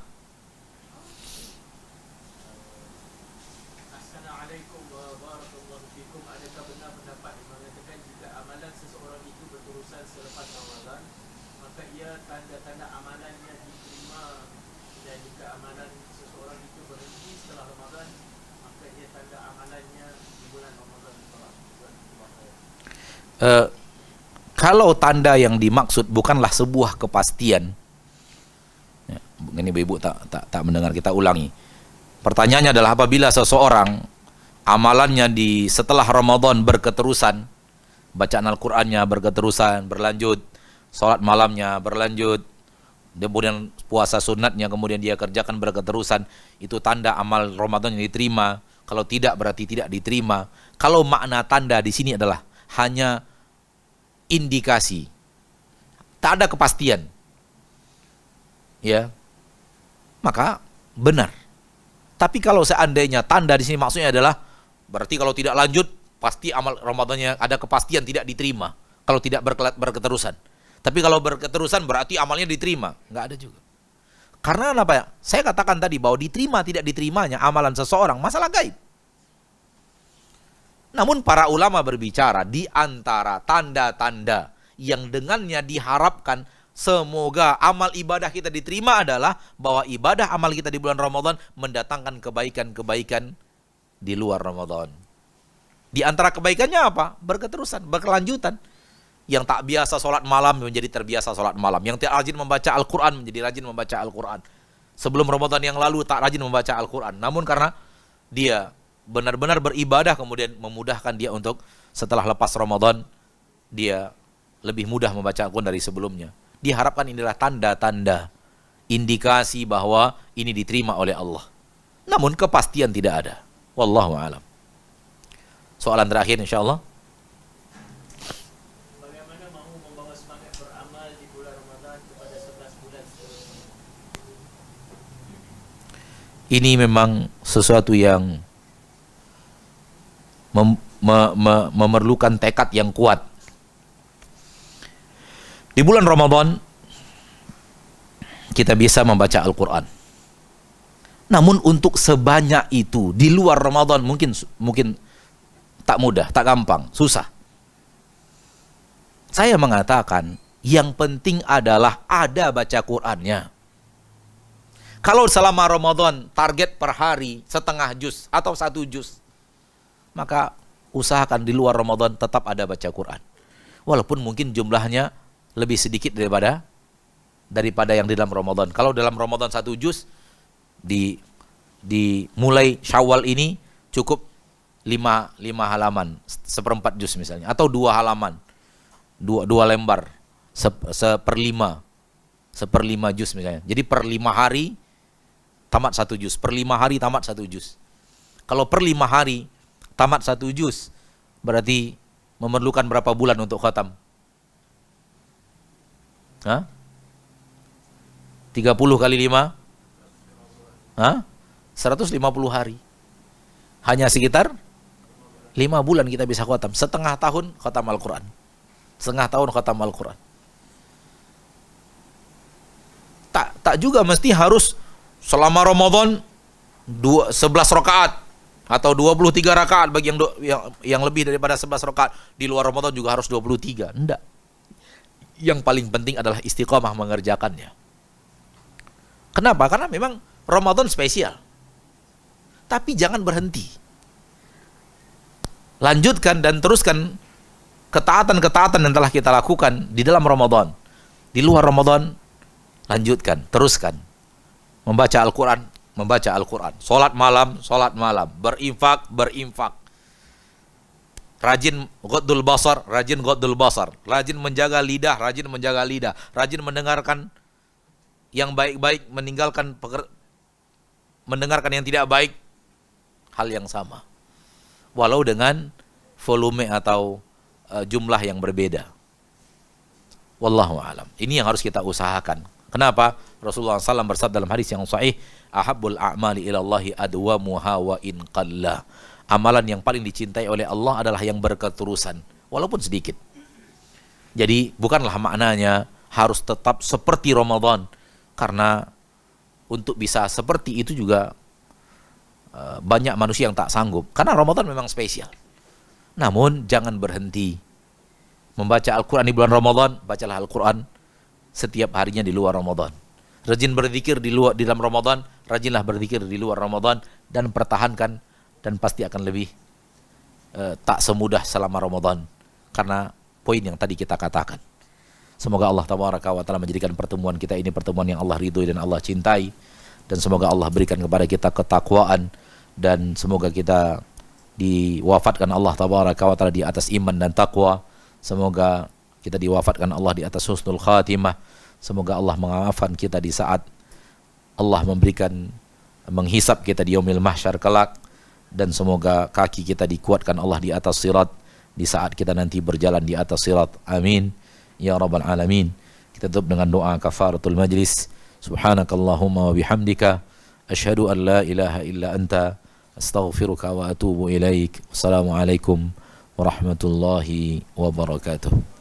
uh, kalau tanda yang dimaksud bukanlah sebuah kepastian. Ya, ini ibu-ibu tak, tak tak mendengar kita ulangi. Pertanyaannya adalah apabila seseorang amalannya di setelah Ramadan berketerusan, bacaan Al-Qur'annya berketerusan, berlanjut, salat malamnya berlanjut, kemudian puasa sunatnya kemudian dia kerjakan berketerusan, itu tanda amal Ramadan yang diterima. Kalau tidak berarti tidak diterima. Kalau makna tanda di sini adalah hanya indikasi. Tak ada kepastian. Ya. Maka benar. Tapi kalau seandainya tanda di sini maksudnya adalah berarti kalau tidak lanjut pasti amal Ramadannya ada kepastian tidak diterima kalau tidak berketerusan. Tapi kalau berketerusan berarti amalnya diterima, nggak ada juga. Karena apa ya? Saya katakan tadi bahwa diterima tidak diterimanya amalan seseorang masalah gaib. Namun para ulama berbicara di antara tanda-tanda yang dengannya diharapkan semoga amal ibadah kita diterima adalah bahwa ibadah amal kita di bulan Ramadan mendatangkan kebaikan-kebaikan di luar Ramadan. Di antara kebaikannya apa? Berketerusan, berkelanjutan yang tak biasa sholat malam menjadi terbiasa sholat malam. Yang tidak rajin membaca Al-Quran menjadi rajin membaca Al-Quran. Sebelum Ramadan yang lalu tak rajin membaca Al-Quran. Namun karena dia benar-benar beribadah kemudian memudahkan dia untuk setelah lepas Ramadan dia lebih mudah membaca Al-Quran dari sebelumnya. Diharapkan inilah tanda-tanda indikasi bahwa ini diterima oleh Allah. Namun kepastian tidak ada. Wallahu alam. Soalan terakhir insya Allah. Ini memang sesuatu yang mem, me, me, memerlukan tekad yang kuat. Di bulan Ramadan kita bisa membaca Al-Qur'an. Namun untuk sebanyak itu di luar Ramadan mungkin mungkin tak mudah, tak gampang, susah. Saya mengatakan yang penting adalah ada baca Qur'annya. Kalau selama Ramadan target per hari setengah juz atau satu juz maka usahakan di luar Ramadan tetap ada baca Quran. Walaupun mungkin jumlahnya lebih sedikit daripada daripada yang di dalam Ramadan. Kalau dalam Ramadan satu juz di dimulai Syawal ini cukup lima, lima halaman, seperempat juz misalnya atau dua halaman. Dua, dua lembar seperlima seperlima juz misalnya. Jadi per lima hari tamat satu juz, per lima hari tamat satu juz. Kalau per lima hari tamat satu juz berarti memerlukan berapa bulan untuk khatam? Hah? 30 kali 5? Hah? 150 hari. Hanya sekitar 5 bulan kita bisa khatam. Setengah tahun khatam Al-Quran. Setengah tahun khatam Al-Quran. Tak, tak juga mesti harus selama Ramadan dua, 11 rakaat atau 23 rakaat bagi yang, do, yang yang lebih daripada 11 rakaat di luar Ramadan juga harus 23. Enggak. Yang paling penting adalah istiqomah mengerjakannya. Kenapa? Karena memang Ramadan spesial. Tapi jangan berhenti. Lanjutkan dan teruskan ketaatan-ketaatan yang telah kita lakukan di dalam Ramadan. Di luar Ramadan lanjutkan, teruskan. Membaca Al-Qur'an membaca Al-Quran. Sholat malam, sholat malam. Berinfak, berinfak. Rajin godul basar, rajin godul basar. Rajin menjaga lidah, rajin menjaga lidah. Rajin mendengarkan yang baik-baik, meninggalkan mendengarkan yang tidak baik. Hal yang sama. Walau dengan volume atau eh, jumlah yang berbeda. Wallahu alam. Ini yang harus kita usahakan. Kenapa? Rasulullah SAW bersabda dalam hadis yang sahih, "Ahabbul a'mali ilallahi adwamuha wa in qalla." Amalan yang paling dicintai oleh Allah adalah yang berketerusan, walaupun sedikit. Jadi bukanlah maknanya harus tetap seperti Ramadan karena untuk bisa seperti itu juga eh, banyak manusia yang tak sanggup karena Ramadan memang spesial. Namun jangan berhenti membaca Al-Qur'an di bulan Ramadan, bacalah Al-Qur'an setiap harinya di luar Ramadan. Rajin berzikir di luar di dalam Ramadan, rajinlah berzikir di luar Ramadan dan pertahankan dan pasti akan lebih e, tak semudah selama Ramadan karena poin yang tadi kita katakan. Semoga Allah tabaraka wa taala menjadikan pertemuan kita ini pertemuan yang Allah ridhoi dan Allah cintai dan semoga Allah berikan kepada kita ketakwaan dan semoga kita diwafatkan Allah tabaraka wa taala di atas iman dan takwa. Semoga kita diwafatkan Allah di atas husnul khatimah. Semoga Allah mengaafkan kita di saat Allah memberikan menghisap kita di yaumil mahsyar kelak dan semoga kaki kita dikuatkan Allah di atas sirat di saat kita nanti berjalan di atas sirat. Amin. Ya Rabbal Alamin. Kita tutup dengan doa kafaratul majlis. Subhanakallahumma wa bihamdika. Ashadu an la ilaha illa anta. Astaghfiruka wa atubu ilaik. alaikum warahmatullahi wabarakatuh.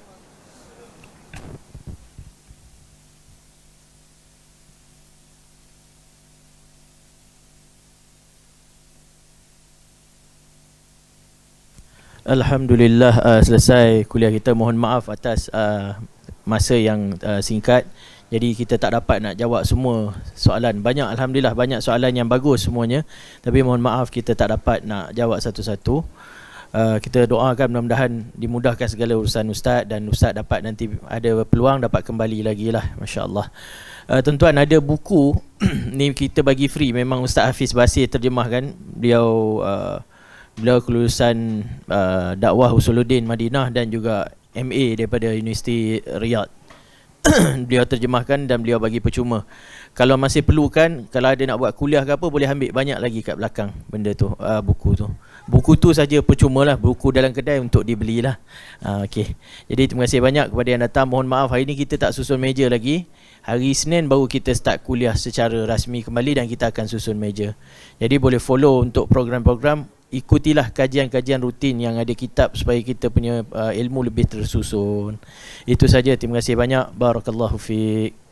Alhamdulillah uh, selesai kuliah kita. Mohon maaf atas uh, masa yang uh, singkat. Jadi kita tak dapat nak jawab semua soalan. Banyak alhamdulillah banyak soalan yang bagus semuanya. Tapi mohon maaf kita tak dapat nak jawab satu-satu. Uh, kita doakan mudah-mudahan dimudahkan segala urusan ustaz dan ustaz dapat nanti ada peluang dapat kembali lagi lah masya-Allah. Uh, tuan-tuan ada buku ni kita bagi free memang Ustaz Hafiz Basir terjemahkan. Beliau uh, beliau kelulusan uh, dakwah Usuluddin Madinah dan juga MA daripada Universiti Riyadh. beliau terjemahkan dan beliau bagi percuma. Kalau masih perlukan, kalau ada nak buat kuliah ke apa boleh ambil banyak lagi kat belakang benda tu, uh, buku tu. Buku tu saja lah. buku dalam kedai untuk dibelilah. Uh, okay. Jadi terima kasih banyak kepada yang datang. Mohon maaf hari ini kita tak susun meja lagi. Hari Senin baru kita start kuliah secara rasmi kembali dan kita akan susun meja. Jadi boleh follow untuk program-program ikutilah kajian-kajian rutin yang ada kitab supaya kita punya uh, ilmu lebih tersusun. Itu saja. Terima kasih banyak. Barakallahu fiik.